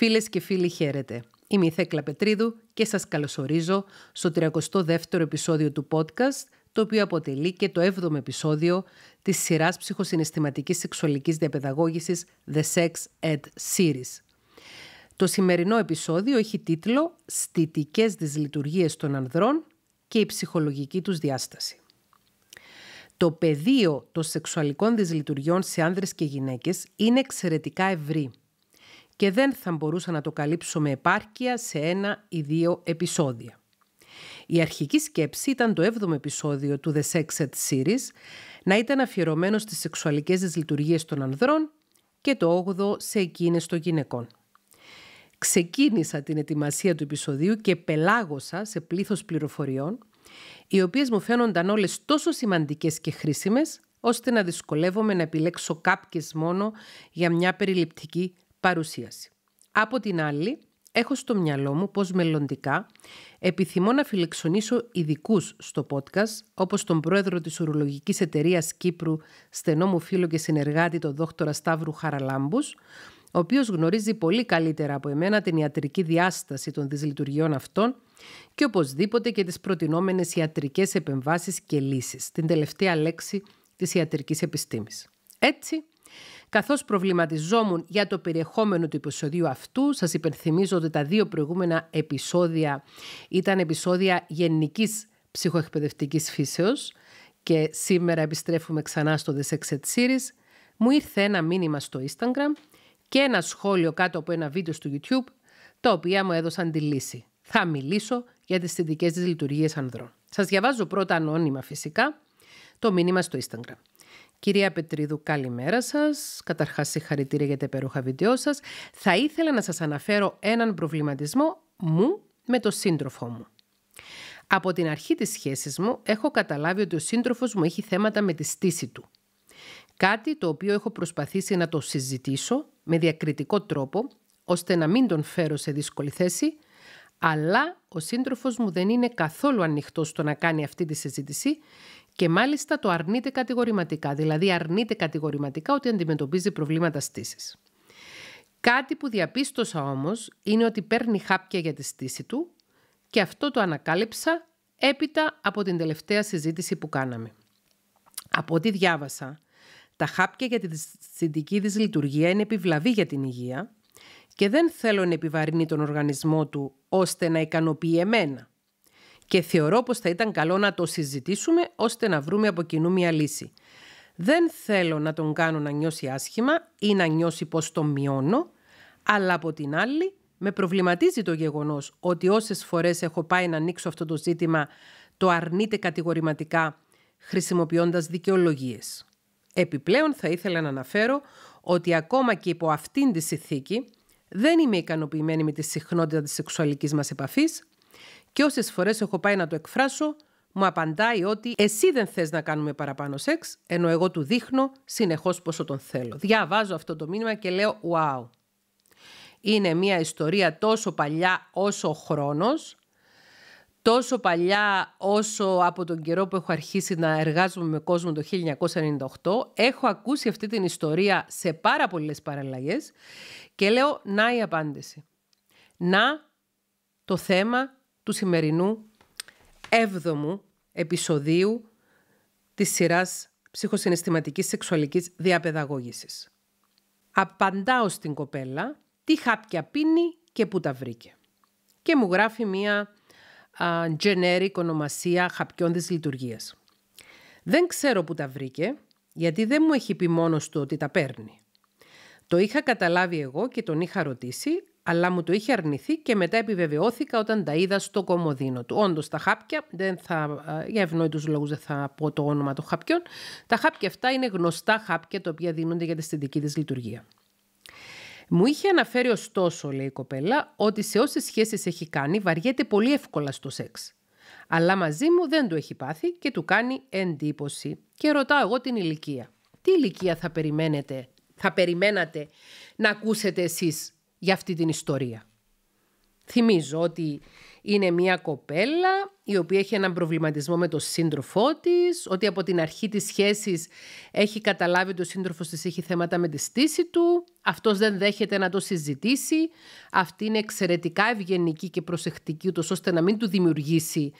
Φίλες και φίλοι χαίρετε. Είμαι η Θέκλα Πετρίδου και σας καλωσορίζω στο 32ο επεισόδιο του podcast, το οποίο αποτελεί και το 7ο επεισόδιο της σειράς ψυχοσυναισθηματικής σεξουαλικής διαπαιδαγώγησης The Sex Ed Series. Το σημερινό επεισόδιο έχει τίτλο «Στητικές δυσλειτουργίες των ανδρών και η ψυχολογική τους διάσταση». Το πεδίο των σεξουαλικών δυσλειτουργιών σε άνδρες και γυναίκες είναι εξαιρετικά ευρύ – και δεν θα μπορούσα να το καλύψω με επάρκεια σε ένα ή δύο επεισόδια. Η αρχική σκέψη ήταν το 7ο επεισόδιο του The Sex Ed Series να ήταν αφιερωμένο στις σεξουαλικές δυσλειτουργίες των ανδρών και το 8ο σε εκείνες των γυναικών. Ξεκίνησα την ετοιμασία του επεισοδίου και πελάγωσα σε πλήθος πληροφοριών, οι οποίες μου φαίνονταν όλες τόσο σημαντικές και χρήσιμες, ώστε να δυσκολεύομαι να επιλέξω κάποιες μόνο για μια περιληπτική παρουσίαση. Από την άλλη, έχω στο μυαλό μου πως μελλοντικά επιθυμώ να φιλεξονήσω ειδικούς στο podcast, όπως τον πρόεδρο της Ουρολογικής Εταιρείας Κύπρου, στενό μου φίλο και συνεργάτη, τον Δόκτωρα Σταύρου Χαραλάμπους, ο οποίος γνωρίζει πολύ καλύτερα από εμένα την ιατρική διάσταση των δυσλειτουργιών αυτών και οπωσδήποτε και τις προτινόμενες ιατρικές επεμβάσεις και λύσεις, την τελευταία λέξη της ιατρικής επιστήμης. Έτσι, Καθώς προβληματιζόμουν για το περιεχόμενο του επεισοδίου αυτού, σας υπενθυμίζω ότι τα δύο προηγούμενα επεισόδια ήταν επεισόδια γενικής ψυχοεκπαιδευτικής φύσεως και σήμερα επιστρέφουμε ξανά στο The Sex Series. Μου ήρθε ένα μήνυμα στο Instagram και ένα σχόλιο κάτω από ένα βίντεο στο YouTube, τα οποία μου έδωσαν τη λύση. Θα μιλήσω για τις θετικές της λειτουργίες ανδρών. Σας διαβάζω πρώτα ανώνυμα φυσικά το μήνυμα στο Instagram. Κυρία Πετρίδου, καλημέρα σας. Καταρχάς, συγχαρητήρια για τα υπέροχα βίντεό σας, Θα ήθελα να σας αναφέρω έναν προβληματισμό μου με το σύντροφό μου. Από την αρχή της σχέσης μου έχω καταλάβει ότι ο σύντροφος μου έχει θέματα με τη στήση του. Κάτι το οποίο έχω προσπαθήσει να το συζητήσω με διακριτικό τρόπο, ώστε να μην τον φέρω σε δύσκολη θέση, αλλά ο σύντροφος μου δεν είναι καθόλου ανοιχτός στο να κάνει αυτή τη συζήτηση και μάλιστα το αρνείται κατηγορηματικά. Δηλαδή αρνείται κατηγορηματικά ότι αντιμετωπίζει προβλήματα στήσης. Κάτι που διαπίστωσα όμως είναι ότι παίρνει χάπια για τη στήση του και αυτό το ανακάλυψα έπειτα από την τελευταία συζήτηση που κάναμε. Από ό,τι διάβασα, τα χάπια για τη συντική δυσλειτουργία είναι επιβλαβή για την υγεία και δεν θέλω να επιβαρύνει τον οργανισμό του ώστε να ικανοποιεί εμένα και θεωρώ πως θα ήταν καλό να το συζητήσουμε ώστε να βρούμε από κοινού μια λύση. Δεν θέλω να τον κάνω να νιώσει άσχημα ή να νιώσει πως τον μειώνω, αλλά από την άλλη με προβληματίζει το γεγονός ότι όσες φορές έχω πάει να ανοίξω αυτό το ζήτημα το αρνείται κατηγορηματικά χρησιμοποιώντας δικαιολογίες. Επιπλέον θα ήθελα να αναφέρω ότι ακόμα και υπό αυτήν τη συνθήκη δεν είμαι ικανοποιημένη με τη συχνότητα της σεξουαλικής μας επαφής και όσες φορές έχω πάει να το εκφράσω, μου απαντάει ότι εσύ δεν θες να κάνουμε παραπάνω σεξ, ενώ εγώ του δείχνω συνεχώς πόσο τον θέλω. Διαβάζω αυτό το μήνυμα και λέω «Wow». Είναι μια ιστορία τόσο παλιά όσο ο χρόνος, τόσο παλιά όσο από τον καιρό που έχω αρχίσει να εργάζομαι με κόσμο το 1998. Έχω ακούσει αυτή την ιστορία σε πάρα πολλές παραλλαγές και λέω «Να η απάντηση». Να το θέμα του σημερινού έβδομου επεισοδίου της σειράς ψυχοσυναισθηματικής σεξουαλικής διαπαιδαγώγησης. Απαντάω στην κοπέλα τι χάπια πίνει και πού τα βρήκε. Και μου γράφει μία generic ονομασία χαπιών της λειτουργίας. Δεν ξέρω πού τα βρήκε, γιατί δεν μου έχει πει μόνος του ότι τα παίρνει. Το είχα καταλάβει εγώ και τον είχα ρωτήσει, αλλά μου το είχε αρνηθεί και μετά επιβεβαιώθηκα όταν τα είδα στο κομμωδίνο του. Όντως, τα χάπια, δεν θα, για ευνόητους λόγους δεν θα πω το όνομα των χαπιών, τα χάπια αυτά είναι γνωστά χάπια τα οποία δίνονται για τη αισθητική της λειτουργία. Μου είχε αναφέρει ωστόσο, λέει η κοπέλα, ότι σε όσες σχέσεις έχει κάνει βαριέται πολύ εύκολα στο σεξ. Αλλά μαζί μου δεν το έχει πάθει και του κάνει εντύπωση. Και ρωτάω εγώ την ηλικία. Τι ηλικία θα περιμένετε, θα περιμένατε να ακούσετε εσείς για αυτή την ιστορία. Θυμίζω ότι είναι μια κοπέλα η οποία έχει έναν προβληματισμό με τον σύντροφό της, ότι από την αρχή της σχέσης έχει καταλάβει ότι ο σύντροφος της έχει θέματα με τη στήση του, αυτός δεν δέχεται να το συζητήσει, αυτή είναι εξαιρετικά ευγενική και προσεκτική ούτως ώστε να μην του δημιουργήσει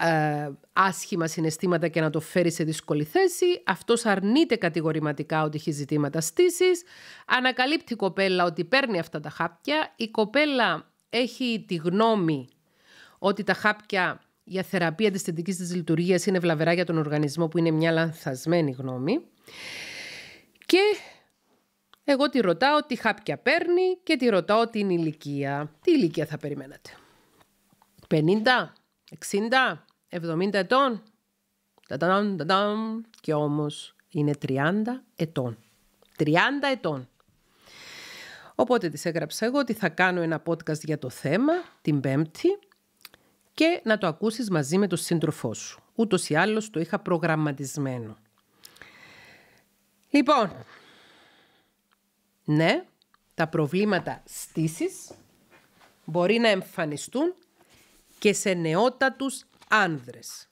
ε, άσχημα συναισθήματα και να το φέρει σε δύσκολη θέση. Αυτός αρνείται κατηγορηματικά ότι έχει ζητήματα στήσης. Ανακαλύπτει η κοπέλα ότι παίρνει αυτά τα χάπια. Η κοπέλα έχει τη γνώμη ότι τα χάπια για θεραπεία της θετικής της λειτουργίας είναι βλαβερά για τον οργανισμό που είναι μια λανθασμένη γνώμη. Και εγώ τη ρωτάω τι χάπια παίρνει και τη ρωτάω την ηλικία. Τι ηλικία θα περιμένατε. 50, 60, 70 ετών. Και όμως είναι 30 ετών. 30 ετών. Οπότε της έγραψα εγώ ότι θα κάνω ένα podcast για το θέμα την Πέμπτη και να το ακούσεις μαζί με τον σύντροφό σου. Ούτως ή άλλως το είχα προγραμματισμένο. Λοιπόν, ναι, τα προβλήματα στήσεις μπορεί να εμφανιστούν και σε νεότατους άνδρες.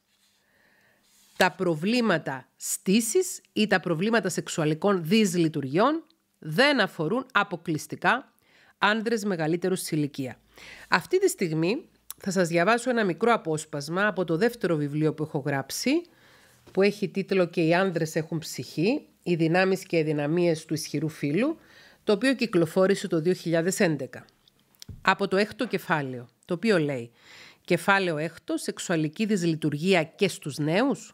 Τα προβλήματα στήσης ή τα προβλήματα σεξουαλικών δυσλειτουργιών δεν αφορούν αποκλειστικά άνδρες μεγαλύτερους σε ηλικία. Αυτή τη στιγμή θα σας διαβάσω ένα μικρό απόσπασμα από το δεύτερο βιβλίο που έχω γράψει, που έχει τίτλο «Και οι άνδρες έχουν ψυχή, οι δυνάμεις και οι δυναμίες του ισχυρού φύλου», το οποίο κυκλοφόρησε το 2011. Από το έκτο κεφάλαιο, το οποίο λέει Κεφάλαιο έκτος, σεξουαλική δυσλειτουργία και στους νέους.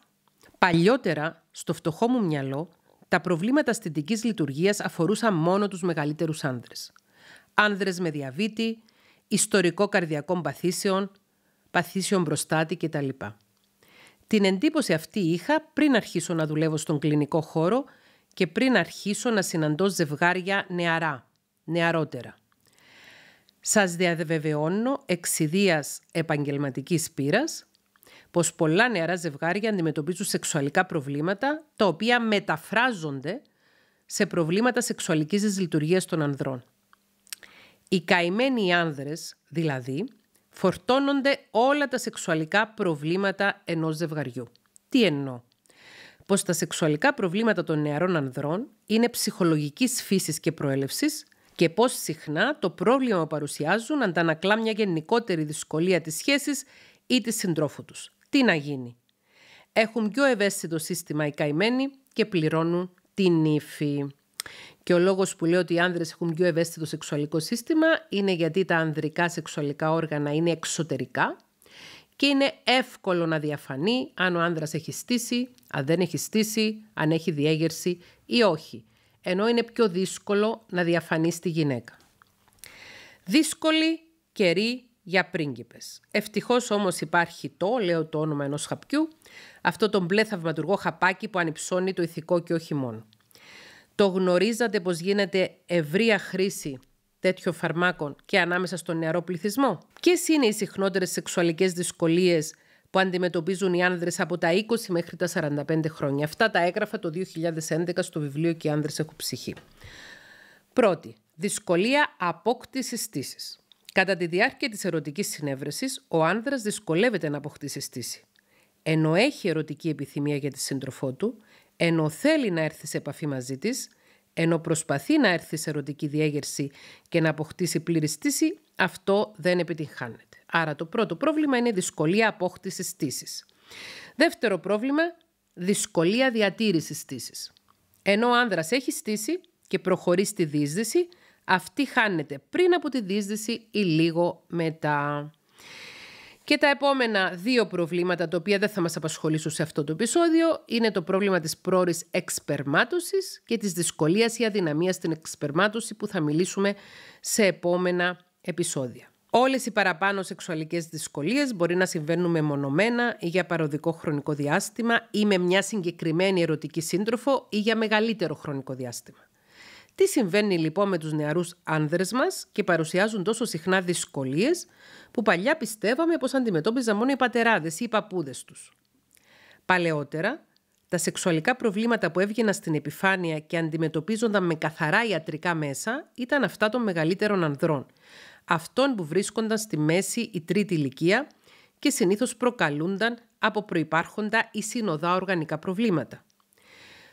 Παλιότερα, στο φτωχό μου μυαλό, τα προβλήματα αισθητικής λειτουργίας αφορούσαν μόνο τους μεγαλύτερους άνδρες. Άνδρες με διαβήτη, ιστορικό καρδιακών παθήσεων, παθήσεων μπροστάτη κτλ. Την εντύπωση αυτή είχα πριν αρχίσω να δουλεύω στον κλινικό χώρο και πριν αρχίσω να συναντώ ζευγάρια νεαρά, νεαρότερα. Σας διαβεβαιώνω εξιδίας επαγγελματικής πείρας πως πολλά νεαρά ζευγάρια αντιμετωπίζουν σεξουαλικά προβλήματα τα οποία μεταφράζονται σε προβλήματα σεξουαλικής δυσλειτουργίας των ανδρών. Οι καημένοι άνδρες, δηλαδή, φορτώνονται όλα τα σεξουαλικά προβλήματα ενός ζευγαριού. Τι εννοώ. Πως τα σεξουαλικά προβλήματα των νεαρών ανδρών είναι ψυχολογικής φύσης και προέλευσης, και πώς συχνά το πρόβλημα που παρουσιάζουν αντανακλά μια γενικότερη δυσκολία της σχέσης ή της συντρόφου τους. Τι να γίνει. Έχουν πιο ευαίσθητο σύστημα οι καημένοι και πληρώνουν την ύφη. Και ο λόγος που λέω ότι οι άνδρες έχουν πιο ευαίσθητο σεξουαλικό σύστημα είναι γιατί τα ανδρικά σεξουαλικά όργανα είναι εξωτερικά και είναι εύκολο να διαφανεί αν ο άνδρας έχει στήσει, αν δεν έχει στήσει, αν έχει διέγερση ή όχι ενώ είναι πιο δύσκολο να διαφανείς στη γυναίκα. Δύσκολη καιρή για πρίγκιπες. Ευτυχώς όμως υπάρχει το, λέω το όνομα ενός χαπιού, αυτό τον μπλε θαυματουργό χαπάκι που ανυψώνει το ηθικό και όχι μόνο. Το γνωρίζατε πως γίνεται ευρεία χρήση τέτοιων φαρμάκων και ανάμεσα στον νεαρό πληθυσμό. Ποιες είναι οι συχνότερες σεξουαλικές δυσκολίες που αντιμετωπίζουν οι άνδρες από τα 20 μέχρι τα 45 χρόνια. Αυτά τα έγραφα το 2011 στο βιβλίο «Και οι άνδρες έχουν ψυχή». Πρώτη, δυσκολία απόκτησης στήσης. Κατά τη διάρκεια της ερωτικής συνέβρεσης, ο άνδρας δυσκολεύεται να αποκτήσει στήση. Ενώ έχει ερωτική επιθυμία για τη σύντροφό του, ενώ θέλει να έρθει σε επαφή μαζί της, ενώ προσπαθεί να έρθει σε ερωτική διέγερση και να αποκτήσει πλήρη στήση, αυτό δεν επιτυγχάνεται. Άρα το πρώτο πρόβλημα είναι δυσκολία απόκτησης στήσης. Δεύτερο πρόβλημα, δυσκολία διατήρησης στήσης. Ενώ ο άνδρας έχει στήσει και προχωρεί στη δίσδυση, αυτή χάνεται πριν από τη δίσδυση ή λίγο μετά. Και τα επόμενα δύο προβλήματα, τα οποία δεν θα μας απασχολήσουν σε αυτό το επεισόδιο, είναι το πρόβλημα της πρόρης εξπερμάτωσης και της δυσκολίας ή αδυναμίας στην εξπερμάτωση που θα μιλήσουμε σε επόμενα επεισόδια. Όλες οι παραπάνω σεξουαλικές δυσκολίες μπορεί να συμβαίνουν μεμονωμένα ή για παροδικό χρονικό διάστημα ή με μια συγκεκριμένη ερωτική σύντροφο ή για μεγαλύτερο χρονικό διάστημα. Τι συμβαίνει λοιπόν με τους νεαρούς άνδρες μας και παρουσιάζουν τόσο συχνά δυσκολίες που παλιά πιστεύαμε πως αντιμετώπιζαν μόνο οι πατεράδες ή οι παππούδες τους. Παλαιότερα, τα σεξουαλικά προβλήματα που έβγαιναν στην επιφάνεια και αντιμετωπίζονταν με καθαρά ιατρικά μέσα ήταν αυτά των μεγαλύτερων ανδρών, αυτών που βρίσκονταν στη μέση ή τρίτη ηλικία και συνήθως προκαλούνταν από προϋπάρχοντα ή συνοδά οργανικά προβλήματα.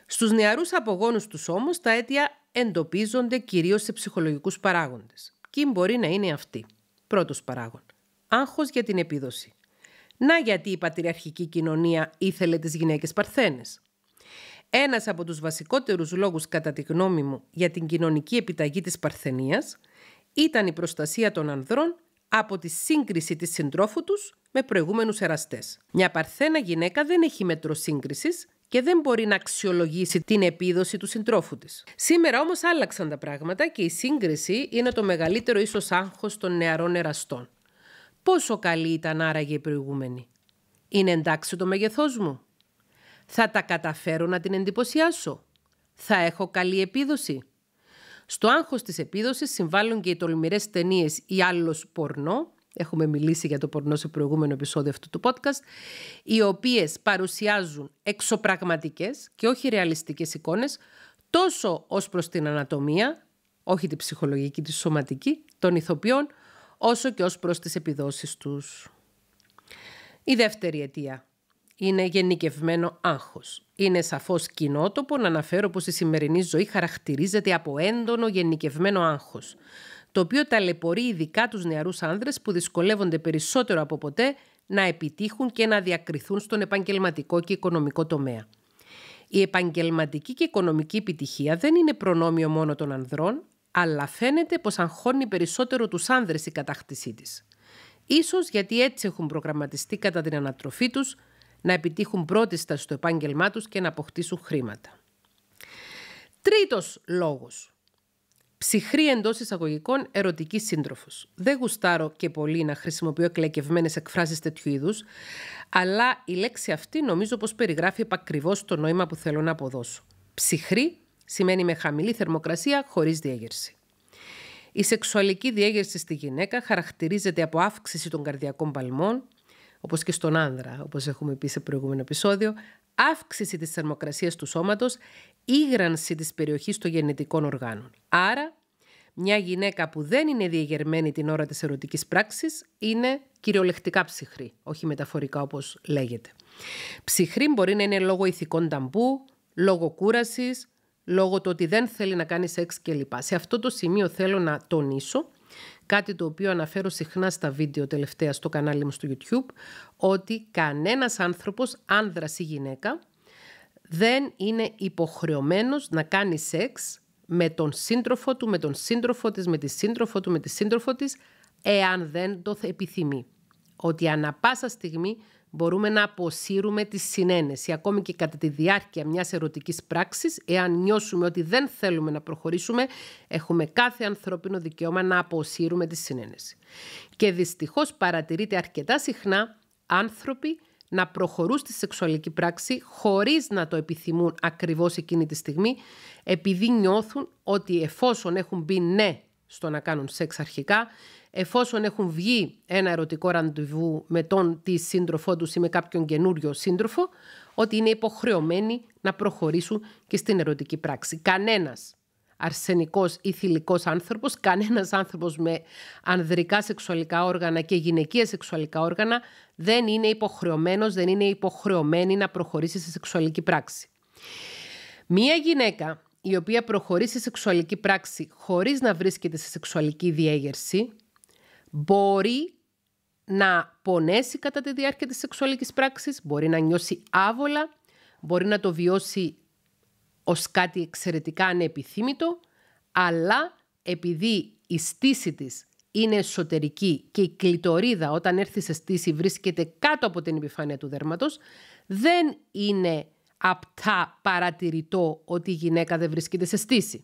Στους νεαρούς απογόνους τους όμως τα αίτια εντοπίζονται κυρίως σε ψυχολογικούς παράγοντες. Και μπορεί να είναι αυτοί. Πρώτος παράγον. Άγχος για την επίδοση. Να γιατί η πατριαρχική κοινωνία ήθελε τις γυναίκες παρθένες. Ένας από τους βασικότερους λόγους κατά τη γνώμη μου για την κοινωνική επιταγή της παρθενίας ήταν η προστασία των ανδρών από τη σύγκριση της συντρόφου τους με προηγούμενους εραστές. Μια παρθένα γυναίκα δεν έχει μέτρο σύγκρισης και δεν μπορεί να αξιολογήσει την επίδοση του συντρόφου της. Σήμερα όμως άλλαξαν τα πράγματα και η σύγκριση είναι το μεγαλύτερο ίσως άγχος των νεαρών εραστών. Πόσο καλή ήταν άραγε η προηγούμενη. Είναι εντάξει το μεγεθός μου. Θα τα καταφέρω να την εντυπωσιάσω. Θα έχω καλή επίδοση. Στο άγχος της επίδοσης συμβάλλουν και οι τολμηρές ταινίες ή άλλος πορνό, έχουμε μιλήσει για το πορνό σε προηγούμενο επεισόδιο αυτού του podcast, οι οποίες παρουσιάζουν εξωπραγματικές και όχι ρεαλιστικές εικόνες, τόσο ως προς την ανατομία, όχι την ψυχολογική, τη σωματική, των ηθοποιών, όσο και ως προς τις επιδόσεις τους. Η δεύτερη αιτία είναι γενικευμένο άγχος. Είναι σαφώς κοινότοπο να αναφέρω πως η σημερινή ζωή χαρακτηρίζεται από έντονο γενικευμένο άγχος, το οποίο ταλαιπωρεί ειδικά τους νεαρούς άνδρες που δυσκολεύονται περισσότερο από ποτέ να επιτύχουν και να διακριθούν στον επαγγελματικό και οικονομικό τομέα. Η επαγγελματική και οικονομική επιτυχία δεν είναι προνόμιο μόνο των ανδρών, αλλά φαίνεται πως αγχώνει περισσότερο τους άνδρες η κατάκτησή της. Ίσως γιατί έτσι έχουν προγραμματιστεί κατά την ανατροφή τους να επιτύχουν πρώτιστα στο επάγγελμά τους και να αποκτήσουν χρήματα. Τρίτος λόγος. Ψυχρή εντός εισαγωγικών ερωτική σύντροφος. Δεν γουστάρω και πολύ να χρησιμοποιώ εκλεκευμένες εκφράσεις τέτοιου είδους, αλλά η λέξη αυτή νομίζω πως περιγράφει επακριβώς το νόημα που θέλω να αποδώσω. Ψυχρή σημαίνει με χαμηλή θερμοκρασία, χωρίς διέγερση. Η σεξουαλική διέγερση στη γυναίκα χαρακτηρίζεται από αύξηση των καρδιακών παλμών, όπως και στον άνδρα, όπως έχουμε πει σε προηγούμενο επεισόδιο, αύξηση της θερμοκρασίας του σώματος, ήγρανση της περιοχής των γεννητικών οργάνων. Άρα, μια γυναίκα που δεν είναι διεγερμένη την ώρα της ερωτικής πράξης είναι κυριολεκτικά ψυχρή, όχι μεταφορικά όπως λέγεται. Ψυχρή μπορεί να είναι λόγω ηθικών ταμπού, λόγω κούρασης, λόγω του ότι δεν θέλει να κάνει σεξ κλπ. Σε αυτό το σημείο θέλω να τονίσω Κάτι το οποίο αναφέρω συχνά στα βίντεο τελευταία στο κανάλι μου στο YouTube, ότι κανένας άνθρωπος, άνδρας ή γυναίκα, δεν είναι υποχρεωμένος να κάνει σεξ με τον σύντροφο του, με τον σύντροφο της, με τη σύντροφο του, με τη σύντροφο της, εάν δεν το επιθυμεί. Ότι ανα πάσα στιγμή μπορούμε να αποσύρουμε τη συνένεση ακόμη και κατά τη διάρκεια μιας ερωτικής πράξης εάν νιώσουμε ότι δεν θέλουμε να προχωρήσουμε έχουμε κάθε ανθρωπίνο δικαίωμα να αποσύρουμε τη συνένεση και δυστυχώς παρατηρείται αρκετά συχνά άνθρωποι να προχωρούν στη σεξουαλική πράξη χωρίς να το επιθυμούν ακριβώς εκείνη τη στιγμή επειδή νιώθουν ότι εφόσον έχουν μπει ναι στο να κάνουν σεξ αρχικά εφόσον έχουν βγει ένα ερωτικό ραντεβού με τον τη σύντροφό τους ή με κάποιον καινούριο σύντροφο, ότι είναι υποχρεωμένοι να προχωρήσουν και στην ερωτική πράξη. Κανένας αρσενικός ή θηλυκός άνθρωπος, κανένας άνθρωπος με ανδρικά σεξουαλικά όργανα και γυναικεία σεξουαλικά όργανα δεν είναι υποχρεωμένος, δεν είναι υποχρεωμένη να προχωρήσει σε σεξουαλική πράξη. Μία γυναίκα η θηλυκο ανθρωπο κανενα ανθρωπο με ανδρικα σε σεξουαλική δεν ειναι υποχρεωμενο χωρίς να βρίσκεται σε σεξουαλική διέγερση μπορεί να πονέσει κατά τη διάρκεια της σεξουαλικής πράξης, μπορεί να νιώσει άβολα, μπορεί να το βιώσει ως κάτι εξαιρετικά ανεπιθύμητο, αλλά επειδή η στήση της είναι εσωτερική και η κλειτορίδα όταν έρθει σε στήση βρίσκεται κάτω από την επιφάνεια του δέρματος, δεν είναι απτά παρατηρητό ότι η γυναίκα δεν βρίσκεται σε στήση.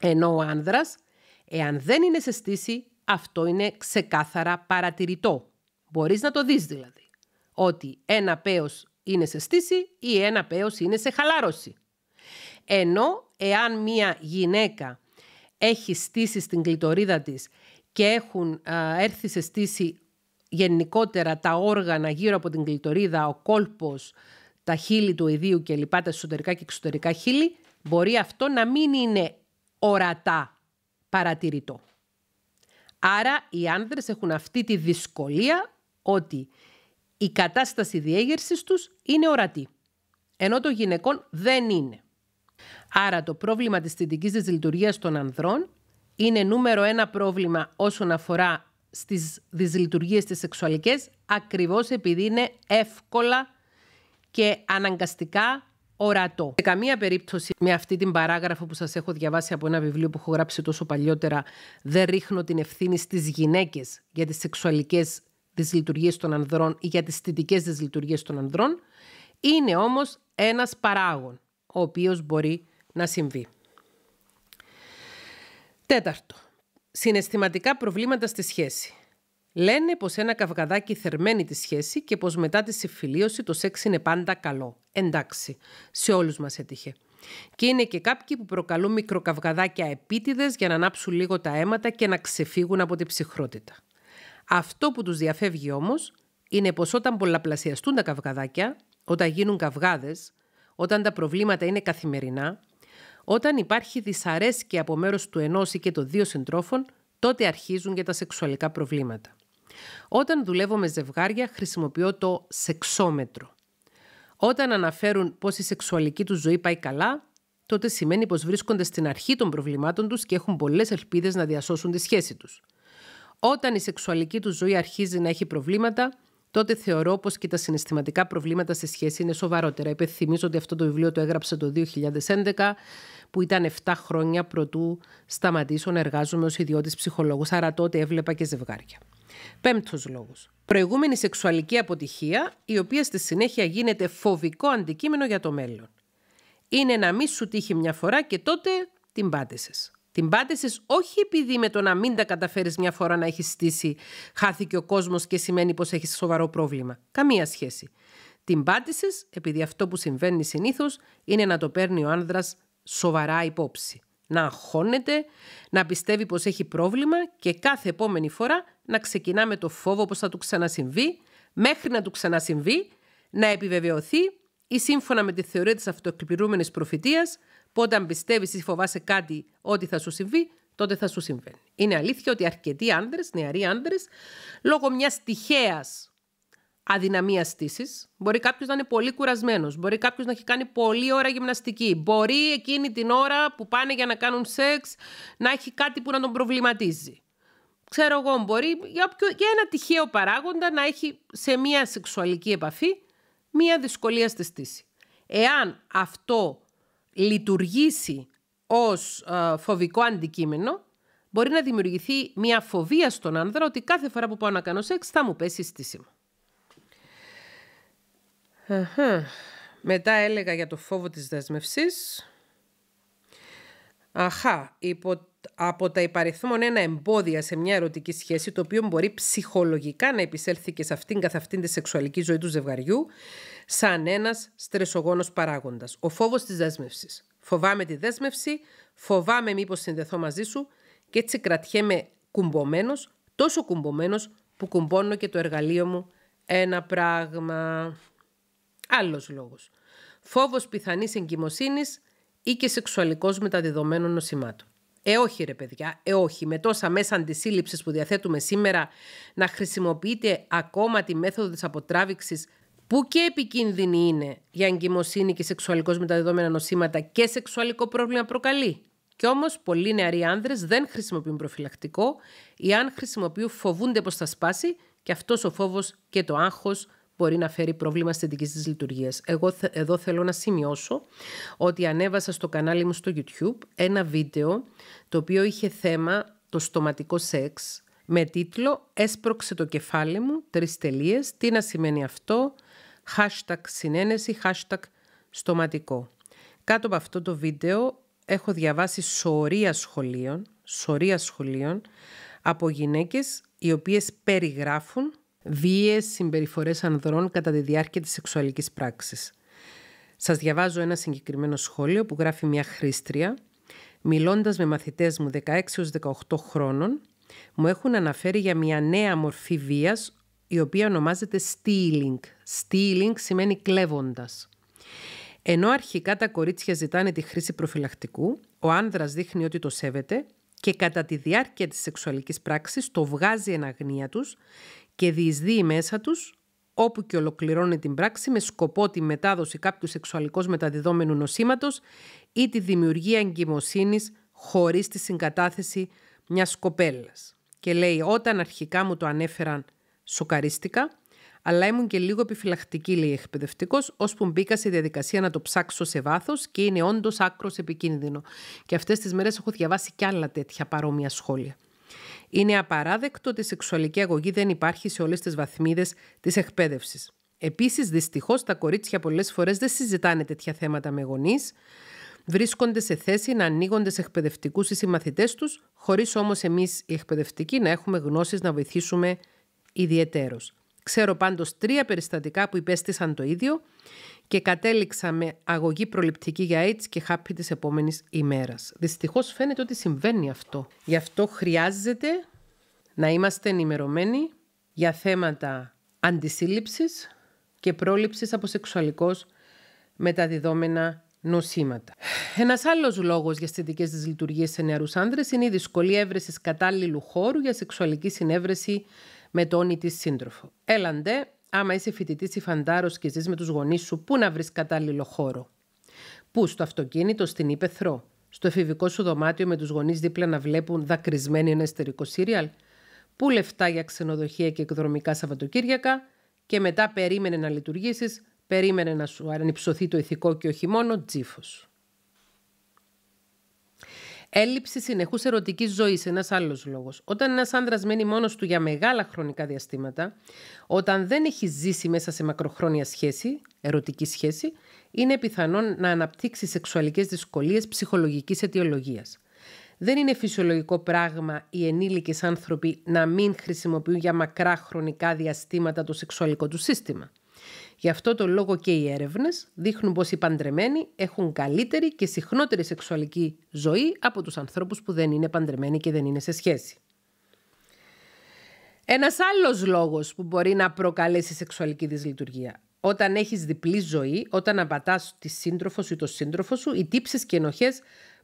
Ενώ ο άνδρας, εάν δεν είναι σε στήση, αυτό είναι ξεκάθαρα παρατηρητό. Μπορείς να το δεις δηλαδή. Ότι ένα πέος είναι σε στήση ή ένα πέος είναι σε χαλάρωση. Ενώ εάν μία γυναίκα έχει στήσει στην κλειτορίδα της και έχουν έρθει σε στήση γενικότερα τα όργανα γύρω από την κλειτορίδα, ο κόλπος, τα χείλη του ιδίου και λοιπά, τα εσωτερικά και εξωτερικά χείλη, μπορεί αυτό να μην είναι ορατά παρατηρητό. Άρα οι άνδρες έχουν αυτή τη δυσκολία ότι η κατάσταση διέγερσης τους είναι ορατή, ενώ το γυναικών δεν είναι. Άρα το πρόβλημα της θετικής δυσλειτουργίας των ανδρών είναι νούμερο ένα πρόβλημα όσον αφορά στις δυσλειτουργίες τις σεξουαλικές, ακριβώς επειδή είναι εύκολα και αναγκαστικά ορατό. Σε καμία περίπτωση με αυτή την παράγραφο που σας έχω διαβάσει από ένα βιβλίο που έχω γράψει τόσο παλιότερα δεν ρίχνω την ευθύνη στις γυναίκες για τις σεξουαλικές δυσλειτουργίες των ανδρών ή για τις θετικές δυσλειτουργίες των ανδρών. Είναι όμως ένας παράγων ο οποίος μπορεί να συμβεί. Τέταρτο. Συναισθηματικά προβλήματα στη σχέση. Λένε πως ένα καυγαδάκι θερμαίνει τη σχέση και πως μετά τη συμφιλίωση το σεξ είναι πάντα καλό εντάξει, σε όλους μας έτυχε. Και είναι και κάποιοι που προκαλούν μικροκαυγαδάκια επίτηδες για να ανάψουν λίγο τα αίματα και να ξεφύγουν από την ψυχρότητα. Αυτό που τους διαφεύγει όμως είναι πως όταν πολλαπλασιαστούν τα καυγαδάκια, όταν γίνουν καυγάδες, όταν τα προβλήματα είναι καθημερινά, όταν υπάρχει δυσαρέσκεια από μέρος του ενός ή και των δύο συντρόφων, τότε αρχίζουν και τα σεξουαλικά προβλήματα. Όταν δουλεύω με ζευγάρια, χρησιμοποιώ το σεξόμετρο. Όταν αναφέρουν πως η σεξουαλική τους ζωή πάει καλά, τότε σημαίνει πως βρίσκονται στην αρχή των προβλημάτων τους και έχουν πολλές ελπίδες να διασώσουν τη σχέση τους. Όταν η σεξουαλική τους ζωή αρχίζει να έχει προβλήματα, τότε θεωρώ πως και τα συναισθηματικά προβλήματα στη σχέση είναι σοβαρότερα. Υπενθυμίζω ότι αυτό το βιβλίο το έγραψε το 2011, που ήταν 7 χρόνια πρωτού σταματήσω να εργάζομαι ως ιδιώτης ψυχολόγος, άρα τότε έβλεπα και ζευγάρια. Πέμπτος λόγος. Προηγούμενη σεξουαλική αποτυχία, η οποία στη συνέχεια γίνεται φοβικό αντικείμενο για το μέλλον. Είναι να μη σου τύχει μια φορά και τότε την πάτησε. Την πάτησε όχι επειδή με το να μην τα καταφέρεις μια φορά να έχεις στήσει, χάθηκε ο κόσμος και σημαίνει πως έχεις σοβαρό πρόβλημα. Καμία σχέση. Την πάτησε επειδή αυτό που συμβαίνει συνήθως είναι να το παίρνει ο άνδρας σοβαρά υπόψη να αγχώνεται, να πιστεύει πως έχει πρόβλημα και κάθε επόμενη φορά να ξεκινά με το φόβο πως θα του ξανασυμβεί, μέχρι να του ξανασυμβεί, να επιβεβαιωθεί ή σύμφωνα με τη θεωρία της αυτοεκπληρούμενης προφητείας, που όταν πιστεύεις ή φοβάσαι κάτι ότι θα σου συμβεί, τότε θα σου συμβαίνει. Είναι αλήθεια ότι αρκετοί άντρε, νεαροί άντρε, λόγω μιας τυχαίας αδυναμίας στήσης. Μπορεί κάποιος να είναι πολύ κουρασμένος. Μπορεί κάποιος να έχει κάνει πολλή ώρα γυμναστική. Μπορεί εκείνη την ώρα που πάνε για να κάνουν σεξ να έχει κάτι που να τον προβληματίζει. Ξέρω εγώ, μπορεί για, για ένα τυχαίο παράγοντα να έχει σε μία σεξουαλική επαφή μία δυσκολία στη στήση. Εάν αυτό λειτουργήσει ως ε, φοβικό αντικείμενο, μπορεί να δημιουργηθεί μία φοβία στον άνδρα ότι κάθε φορά που πάω να κάνω σεξ θα μου πέσει η στήση μου. Αχα. Μετά έλεγα για το φόβο της δέσμευσης. Αχα, υπό, από τα υπαριθμόν ένα εμπόδια σε μια ερωτική σχέση, το οποίο μπορεί ψυχολογικά να επισέλθει και σε αυτήν καθ' αυτήν τη σεξουαλική ζωή του ζευγαριού, σαν ένας στρεσογόνος παράγοντας. Ο φόβος της δέσμευσης. Φοβάμαι τη δέσμευση, φοβάμαι μήπως συνδεθώ μαζί σου και έτσι κρατιέμαι κουμπωμένος, τόσο κουμπωμένος που κουμπώνω και το εργαλείο μου ένα πράγμα. Άλλος λόγος. Φόβος πιθανής εγκυμοσύνης ή και σεξουαλικός μεταδεδομένων νοσημάτων. Ε, όχι ρε παιδιά, ε, όχι. Με τόσα μέσα αντισύλληψης που διαθέτουμε σήμερα, να χρησιμοποιείτε ακόμα τη μέθοδο της αποτράβηξης που και επικίνδυνη είναι για εγκυμοσύνη και σεξουαλικώς μεταδεδομένα νοσήματα και σεξουαλικό πρόβλημα προκαλεί. Κι όμως πολλοί νεαροί άνδρες δεν χρησιμοποιούν προφυλακτικό ή αν χρησιμοποιούν φοβούνται πως θα σπάσει και αυτός ο φόβος και το άγχος μπορεί να φέρει πρόβλημα δική τη λειτουργία. Εγώ εδώ θέλω να σημειώσω ότι ανέβασα στο κανάλι μου στο YouTube ένα βίντεο το οποίο είχε θέμα το στοματικό σεξ με τίτλο «Έσπρωξε το κεφάλι μου, τρεις τελείες, τι να σημαίνει αυτό, hashtag συνένεση, hashtag στοματικό». Κάτω από αυτό το βίντεο έχω διαβάσει σωρία σχολείων, σωρία σχολείων από γυναίκες οι οποίες περιγράφουν βίαιες συμπεριφορές ανδρών κατά τη διάρκεια της σεξουαλικής πράξης. Σας διαβάζω ένα συγκεκριμένο σχόλιο που γράφει μια χρήστρια. Μιλώντας με μαθητές μου 16 18 χρόνων, μου έχουν αναφέρει για μια νέα μορφή βίας, η οποία ονομάζεται stealing. Stealing σημαίνει κλέβοντας. Ενώ αρχικά τα κορίτσια ζητάνε τη χρήση προφυλακτικού, ο άνδρας δείχνει ότι το σέβεται και κατά τη διάρκεια της σεξουαλικής πράξης το βγάζει εν αγνία τους και διεισδύει μέσα τους όπου και ολοκληρώνει την πράξη με σκοπό τη μετάδοση κάποιου σεξουαλικού μεταδιδόμενου νοσήματος ή τη δημιουργία εγκυμοσύνης χωρίς τη συγκατάθεση μιας κοπέλας. Και λέει όταν αρχικά μου το ανέφεραν σοκαρίστηκα, αλλά ήμουν και λίγο επιφυλακτική, λέει εκπαιδευτικός, ώσπου μπήκα σε διαδικασία να το ψάξω σε βάθος και είναι όντως άκρος επικίνδυνο. Και αυτές τις μέρες έχω διαβάσει κι άλλα τέτοια παρόμοια σχόλια. Είναι απαράδεκτο ότι η σεξουαλική αγωγή δεν υπάρχει σε όλες τις βαθμίδες της εκπαίδευσης. Επίσης, δυστυχώς, τα κορίτσια πολλές φορές δεν συζητάνε τέτοια θέματα με γονείς, βρίσκονται σε θέση να ανοίγονται σε εκπαιδευτικούς ή συμμαθητές τους, χωρίς όμως εμείς οι εκπαιδευτικοί να έχουμε γνώσεις να βοηθήσουμε ιδιαιτέρως. Ξέρω πάντως τρία περιστατικά που υπέστησαν το ίδιο και κατέληξα με αγωγή προληπτική για AIDS και χάπη της επόμενης ημέρας. Δυστυχώς φαίνεται ότι συμβαίνει αυτό. Γι' αυτό χρειάζεται να είμαστε ενημερωμένοι για θέματα αντισύλληψης και πρόληψης από σεξουαλικώς μεταδιδόμενα νοσήματα. Ένας άλλος λόγος για αισθητικές δυσλειτουργίες σε νεαρούς άντρε είναι η δυσκολία έβρεσης κατάλληλου χώρου για σεξουαλική συνέβρεση με τον της σύντροφο. Έλαντε, άμα είσαι φοιτητής ή φαντάρος και ζεις με τους γονείς σου, πού να βρεις κατάλληλο χώρο. Πού στο αυτοκίνητο, στην ύπεθρο; στο εφηβικό σου δωμάτιο με τους γονείς δίπλα να βλέπουν δακρυσμένοι ένα εστερικό σύριαλ. Πού λεφτά για ξενοδοχεία και εκδρομικά Σαββατοκύριακα και μετά περίμενε να λειτουργήσεις, περίμενε να σου ανυψωθεί το ηθικό και όχι μόνο τζίφος. Έλλειψη συνεχούς ερωτικής ζωής, ένας άλλος λόγος. Όταν ένας άντρα μένει μόνος του για μεγάλα χρονικά διαστήματα, όταν δεν έχει ζήσει μέσα σε μακροχρόνια σχέση, ερωτική σχέση, είναι πιθανόν να αναπτύξει σεξουαλικές δυσκολίες ψυχολογικής αιτιολογίας. Δεν είναι φυσιολογικό πράγμα οι ενήλικες άνθρωποι να μην χρησιμοποιούν για μακρά χρονικά διαστήματα το σεξουαλικό του σύστημα. Γι' αυτό το λόγο και οι έρευνες δείχνουν πως οι παντρεμένοι έχουν καλύτερη και συχνότερη σεξουαλική ζωή από τους ανθρώπους που δεν είναι παντρεμένοι και δεν είναι σε σχέση. Ένας άλλος λόγος που μπορεί να προκαλέσει σεξουαλική δυσλειτουργία. Όταν έχεις διπλή ζωή, όταν απατάς τη σύντροφο ή το σύντροφο σου, οι τύψεις και ενοχέ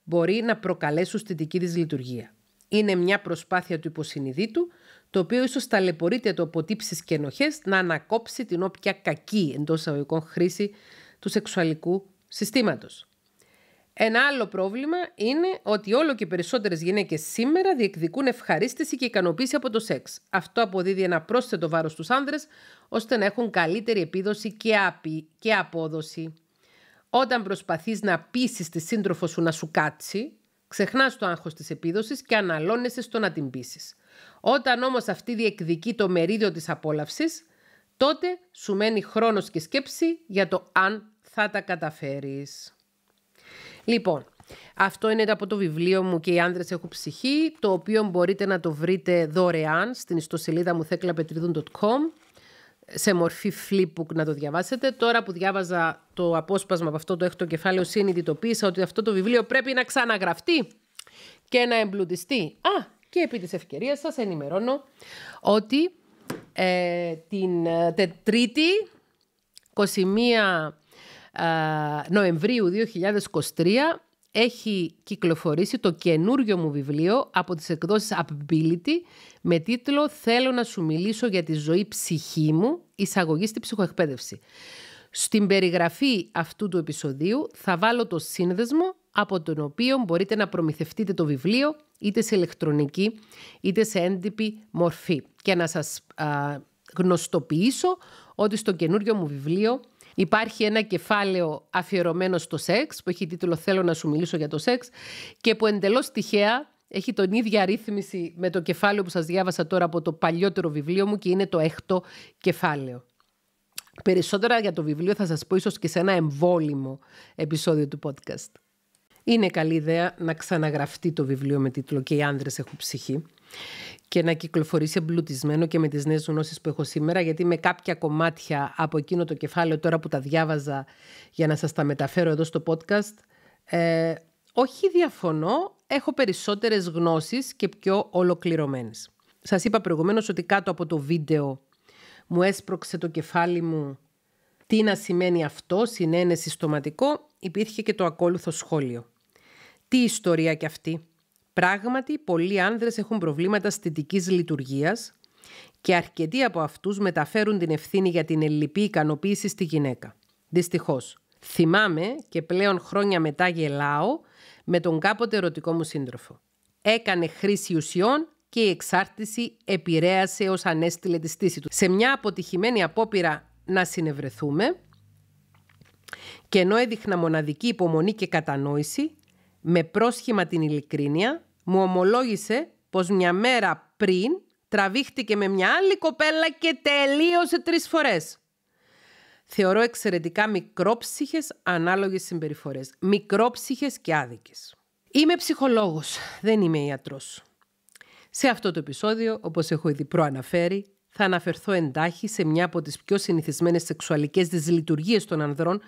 μπορεί να προκαλέσουν δική δυσλειτουργία. Είναι μια προσπάθεια του υποσυνειδήτου το οποίο ίσως ταλαιπωρείται το αποτύψει και ενοχές να ανακόψει την όποια κακή εντός εισαγωγικών χρήση του σεξουαλικού συστήματος. Ένα άλλο πρόβλημα είναι ότι όλο και περισσότερες γυναίκες σήμερα διεκδικούν ευχαρίστηση και ικανοποίηση από το σεξ. Αυτό αποδίδει ένα πρόσθετο βάρος στους άνδρες ώστε να έχουν καλύτερη επίδοση και, άπη, και απόδοση. Όταν προσπαθείς να πείσεις τη σύντροφο σου να σου κάτσει, ξεχνάς το άγχος της επίδοσης και αναλώνεσαι στο να την πείσεις. Όταν όμως αυτή διεκδικεί το μερίδιο της απόλαυσης, τότε σου μένει χρόνος και σκέψη για το αν θα τα καταφέρεις. Λοιπόν, αυτό είναι από το βιβλίο μου και οι άνδρες έχουν ψυχή, το οποίο μπορείτε να το βρείτε δωρεάν στην ιστοσελίδα μου θέκλαπετριδούν.com σε μορφή flipbook να το διαβάσετε. Τώρα που διάβαζα το απόσπασμα από αυτό το έκτο κεφάλαιο, συνειδητοποίησα ότι αυτό το βιβλίο πρέπει να ξαναγραφτεί και να εμπλουτιστεί. Α, και επί της ευκαιρίας σας ενημερώνω ότι ε, την ε, Τετρίτη 21 ε, Νοεμβρίου 2023 έχει κυκλοφορήσει το καινούριο μου βιβλίο από τις εκδόσεις Ability με τίτλο «Θέλω να σου μιλήσω για τη ζωή ψυχή μου, εισαγωγή στη ψυχοεκπαίδευση». Στην περιγραφή αυτού του επεισοδίου θα βάλω το σύνδεσμο από τον οποίο μπορείτε να προμηθευτείτε το βιβλίο είτε σε ηλεκτρονική είτε σε έντυπη μορφή. Και να σας γνωστοποιήσω ότι στο καινούριο μου βιβλίο υπάρχει ένα κεφάλαιο αφιερωμένο στο σεξ που έχει τίτλο «Θέλω να σου μιλήσω για το σεξ» και που εντελώς τυχαία έχει τον ίδια αρρύθμιση με το κεφάλαιο που σας διάβασα τώρα από το παλιότερο βιβλίο μου και είναι το έκτο κεφάλαιο. Περισσότερα για το βιβλίο θα σας πω ίσως και σε ένα εμβόλυμο επεισόδιο του podcast είναι καλή ιδέα να ξαναγραφτεί το βιβλίο με τίτλο «Και οι άνδρες έχουν ψυχή» και να κυκλοφορήσει εμπλουτισμένο και με τις νέες γνώσεις που έχω σήμερα, γιατί με κάποια κομμάτια από εκείνο το κεφάλαιο τώρα που τα διάβαζα για να σας τα μεταφέρω εδώ στο podcast, ε, όχι διαφωνώ, έχω περισσότερες γνώσεις και πιο ολοκληρωμένες. Σας είπα προηγουμένως ότι κάτω από το βίντεο μου έσπρωξε το κεφάλι μου τι να σημαίνει αυτό, συνένεση στοματικό, υπήρχε και το ακόλουθο σχόλιο. Τι ιστορία κι αυτή. Πράγματι, πολλοί άνδρες έχουν προβλήματα αισθητικής λειτουργίας και αρκετοί από αυτούς μεταφέρουν την ευθύνη για την ελληπή ικανοποίηση στη γυναίκα. Δυστυχώς. Θυμάμαι και πλέον χρόνια μετά γελάω με τον κάποτε ερωτικό μου σύντροφο. Έκανε χρήση ουσιών και η εξάρτηση επηρέασε ως ανέστηλε τη στήση του. Σε μια αποτυχημένη απόπειρα να συνευρεθούμε και ενώ έδειχνα μοναδική υπομονή και κατανόηση, με πρόσχημα την ειλικρίνεια, μου ομολόγησε πως μια μέρα πριν τραβήχτηκε με μια άλλη κοπέλα και τελείωσε τρεις φορές. Θεωρώ εξαιρετικά μικρόψυχες ανάλογες συμπεριφορές. Μικρόψυχες και άδικες. Είμαι ψυχολόγος, δεν είμαι ιατρός. Σε αυτό το επεισόδιο, όπως έχω ήδη προαναφέρει, θα αναφερθώ εντάχει σε μια από τις πιο συνηθισμένες σεξουαλικές δυσλειτουργίες των ανδρών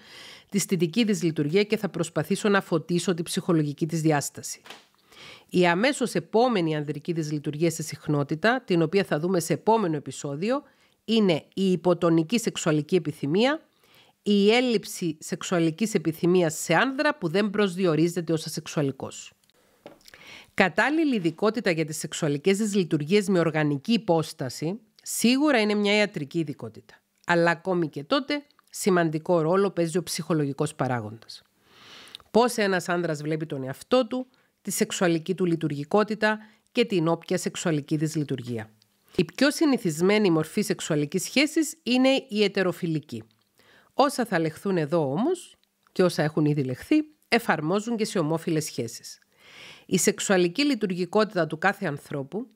τη στιτική της λειτουργία και θα προσπαθήσω να φωτίσω τη ψυχολογική της διάσταση. Η αμέσως επόμενη ανδρική δυσλειτουργία σε συχνότητα, την οποία θα δούμε σε επόμενο επεισόδιο, είναι η υποτονική σεξουαλική επιθυμία, η έλλειψη σεξουαλικής επιθυμίας σε άνδρα που δεν προσδιορίζεται ως ασεξουαλικός. Κατάλληλη ειδικότητα για τις σεξουαλικές δυσλειτουργίες με οργανική υπόσταση σίγουρα είναι μια ιατρική ειδικότητα. Αλλά ακόμη και τότε σημαντικό ρόλο παίζει ο ψυχολογικός παράγοντας. Πώς ένας άνδρας βλέπει τον εαυτό του, τη σεξουαλική του λειτουργικότητα και την όποια σεξουαλική δυσλειτουργία. Η πιο συνηθισμένη μορφή σεξουαλικής σχέσης είναι η ετεροφιλική. Όσα θα λεχθούν εδώ όμως και όσα έχουν ήδη λεχθεί, εφαρμόζουν και σε ομόφιλες σχέσεις. Η σεξουαλική λειτουργικότητα του κάθε ανθρώπου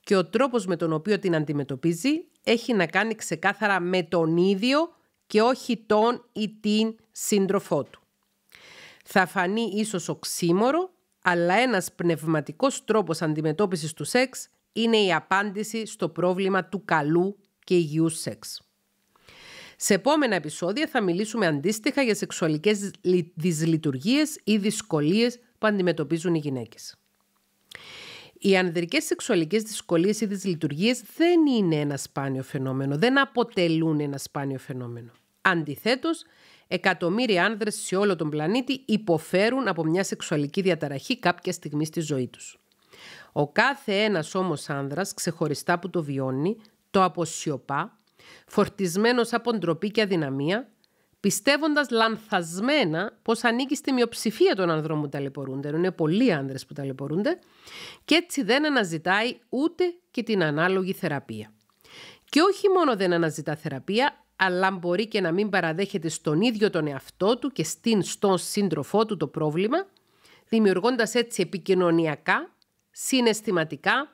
και ο τρόπος με τον οποίο την αντιμετωπίζει έχει να κάνει ξεκάθαρα με τον ίδιο και όχι τον ή την σύντροφό του. Θα φανεί ίσως οξύμορο, αλλά ένας πνευματικός τρόπος αντιμετώπισης του σεξ είναι η απάντηση στο πρόβλημα του καλού και υγιού σεξ. Σε επόμενα επεισόδια θα μιλήσουμε αντίστοιχα για σεξουαλικές δυσλειτουργίες ή δυσκολίες που αντιμετωπίζουν οι γυναίκες. Οι ανδρικές σεξουαλικές δυσκολίες ή δυσλειτουργίες δεν είναι ένα σπάνιο φαινόμενο, δεν αποτελούν ένα σπάνιο φαινόμενο. Αντιθέτως, εκατομμύρια άνδρες σε όλο τον πλανήτη υποφέρουν από μια σεξουαλική διαταραχή κάποια στιγμή στη ζωή τους. Ο κάθε ένας όμως άνδρας ξεχωριστά που το βιώνει, το αποσιωπά, φορτισμένος από ντροπή και αδυναμία, πιστεύοντας λανθασμένα πω ανήκει στη μειοψηφία των ανδρών που ταλαιπωρούνται, ενώ είναι πολλοί άνδρες που ταλαιπωρούνται, και έτσι δεν αναζητάει ούτε και την ανάλογη θεραπεία. Και όχι μόνο δεν αναζητά θεραπεία, αλλά μπορεί και να μην παραδέχεται στον ίδιο τον εαυτό του και στην, στον σύντροφό του το πρόβλημα, δημιουργώντας έτσι επικοινωνιακά, συναισθηματικά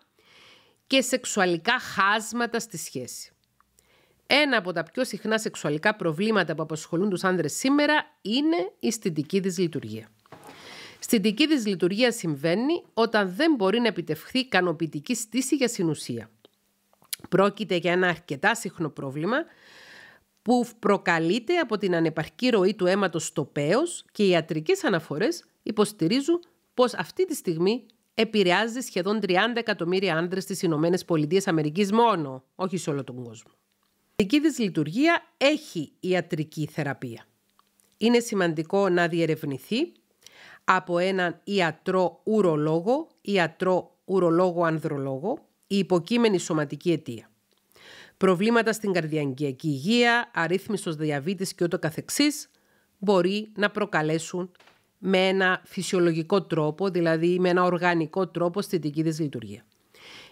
και σεξουαλικά χάσματα στη σχέση. Ένα από τα πιο συχνά σεξουαλικά προβλήματα που απασχολούν τους άνδρες σήμερα είναι η στιντική δυσλειτουργία. Στιντική δυσλειτουργία συμβαίνει όταν δεν μπορεί να επιτευχθεί ικανοποιητική στήση για συνουσία. Πρόκειται για ένα αρκετά συχνό πρόβλημα που προκαλείται από την ανεπαρκή ροή του αίματος στο πέος και οι ιατρικές αναφορές υποστηρίζουν πως αυτή τη στιγμή επηρεάζει σχεδόν 30 εκατομμύρια άνδρες στις Ηνωμένες Πολιτείες Αμερικής μόνο, όχι σε όλο τον κόσμο. Δική λειτουργία έχει ιατρική θεραπεία. Είναι σημαντικό να διερευνηθεί από έναν ιατρό-ουρολόγο, ιατρό-ουρολόγο-ανδρολόγο, η υποκείμενη σωματική αιτία. Προβλήματα στην καρδιαγγειακή υγεία, αρρύθμιστος διαβήτης και ούτω καθεξής μπορεί να προκαλέσουν με ένα φυσιολογικό τρόπο, δηλαδή με ένα οργανικό τρόπο τη δυσλειτουργία.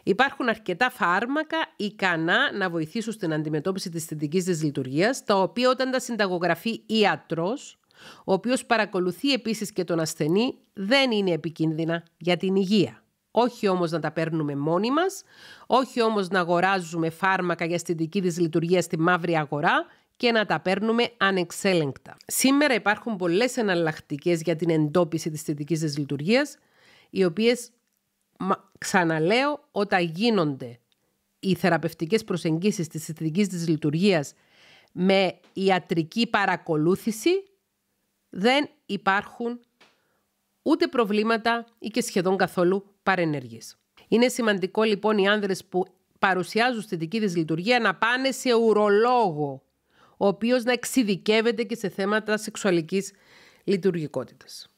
Υπάρχουν αρκετά φάρμακα ικανά να βοηθήσουν στην αντιμετώπιση της θετικής δυσλειτουργίας, τα οποία όταν τα συνταγογραφεί ιατρός, ο οποίος παρακολουθεί επίσης και τον ασθενή, δεν είναι επικίνδυνα για την υγεία. Όχι όμως να τα παίρνουμε μόνοι μας, όχι όμως να αγοράζουμε φάρμακα για αισθητική δυσλειτουργία στη μαύρη αγορά και να τα παίρνουμε ανεξέλεγκτα. Σήμερα υπάρχουν πολλές εναλλακτικές για την εντόπιση της θετικής δυσλειτουργίας, οι οποίες ξαναλέω, όταν γίνονται οι θεραπευτικές προσεγγίσεις της αισθητικής της λειτουργίας με ιατρική παρακολούθηση, δεν υπάρχουν ούτε προβλήματα ή και σχεδόν καθόλου παρενεργείς. Είναι σημαντικό λοιπόν οι άνδρες που παρουσιάζουν της δυσλειτουργία να πάνε σε ουρολόγο, ο οποίος να εξειδικεύεται και σε θέματα σεξουαλικής λειτουργικότητας.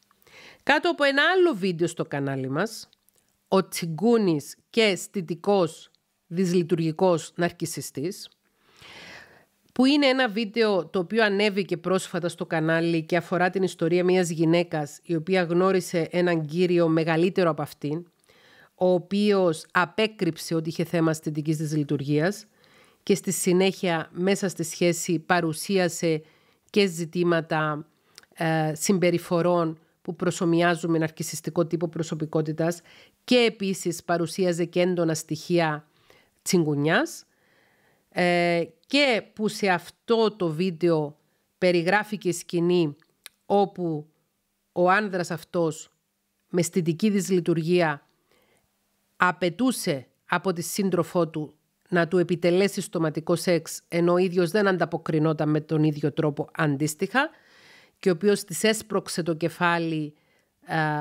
Κάτω από ένα άλλο βίντεο στο κανάλι μας, ο τσιγκούνης και αισθητικός δυσλειτουργικός ναρκισιστής που είναι ένα βίντεο το οποίο ανέβηκε πρόσφατα στο κανάλι και αφορά την ιστορία μιας γυναίκας η οποία γνώρισε έναν κύριο μεγαλύτερο από αυτήν ο οποίος απέκρυψε ότι είχε θέμα αισθητικής δυσλειτουργίας και στη συνέχεια μέσα στη σχέση παρουσίασε και ζητήματα ε, συμπεριφορών που προσωμιάζουμε με τύπο προσωπικότητας και επίσης παρουσίαζε και έντονα στοιχεία τσιγκουνιάς ε, και που σε αυτό το βίντεο περιγράφει η σκηνή όπου ο άνδρας αυτός με αισθητική δυσλειτουργία απαιτούσε από τη σύντροφό του να του επιτελέσει στοματικό σεξ ενώ ο ίδιος δεν ανταποκρινόταν με τον ίδιο τρόπο αντίστοιχα και ο οποίος της έσπρωξε το κεφάλι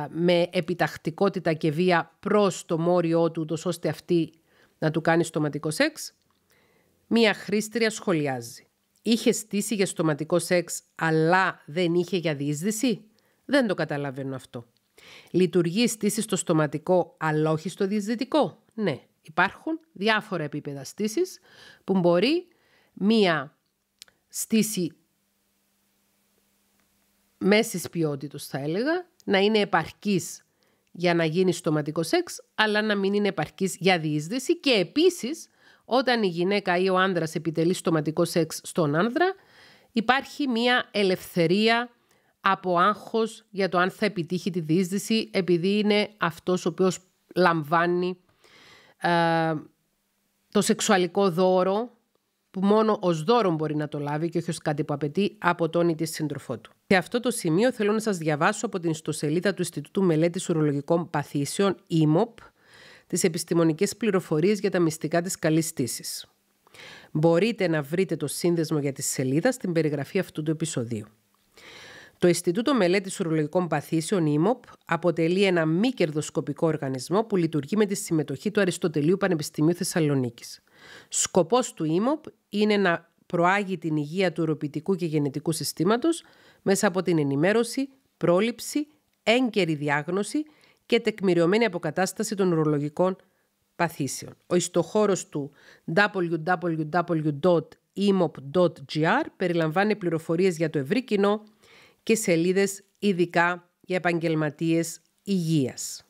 με επιτακτικότητα και βία προς το μόριό του, τόσο ώστε αυτή να του κάνει στοματικό σεξ, μία χρήστρια σχολιάζει. Είχε στήσει για στοματικό σεξ, αλλά δεν είχε για διείσδυση. Δεν το καταλαβαίνω αυτό. Λειτουργεί η στήση στο στοματικό, αλλά όχι στο διεισδυτικό. Ναι, υπάρχουν διάφορα επίπεδα στήσει που μπορεί μία στήση μέσης ποιότητος θα έλεγα, να είναι επαρκής για να γίνει στοματικό σεξ, αλλά να μην είναι επαρκής για διείσδυση και επίσης όταν η γυναίκα ή ο άνδρας επιτελεί στοματικό σεξ στον άνδρα, υπάρχει μια ελευθερία από άγχος για το αν θα επιτύχει τη διείσδυση επειδή είναι αυτός ο οποίος λαμβάνει ε, το σεξουαλικό δώρο που μόνο ως δώρο μπορεί να το λάβει και όχι ως κάτι που απαιτεί από τον ή τη σύντροφό του. Σε αυτό το σημείο θέλω να σας διαβάσω από την ιστοσελίδα του Ινστιτούτου Μελέτης Ουρολογικών Παθήσεων, ΙΜΟΠ, τις επιστημονικές πληροφορίες για τα μυστικά της καλής στήσης. Μπορείτε να βρείτε το σύνδεσμο για τη σελίδα στην περιγραφή αυτού του επεισοδίου. Το Ινστιτούτο Μελέτης Ουρολογικών Παθήσεων, ΙΜΟΠ, αποτελεί ένα μη κερδοσκοπικό οργανισμό που λειτουργεί με τη συμμετοχή του Αριστοτελείου Πανεπιστημίου Θεσσαλονίκης. Σκοπός του ΙΜΟΠ είναι να προάγει την υγεία του ουροποιητικού και γενετικού συστήματος μέσα από την ενημέρωση, πρόληψη, έγκαιρη διάγνωση και τεκμηριωμένη αποκατάσταση των ουρολογικών παθήσεων. Ο ιστοχώρος του www.imop.gr e περιλαμβάνει πληροφορίες για το ευρύ κοινό και σελίδες ειδικά για επαγγελματίες υγείας.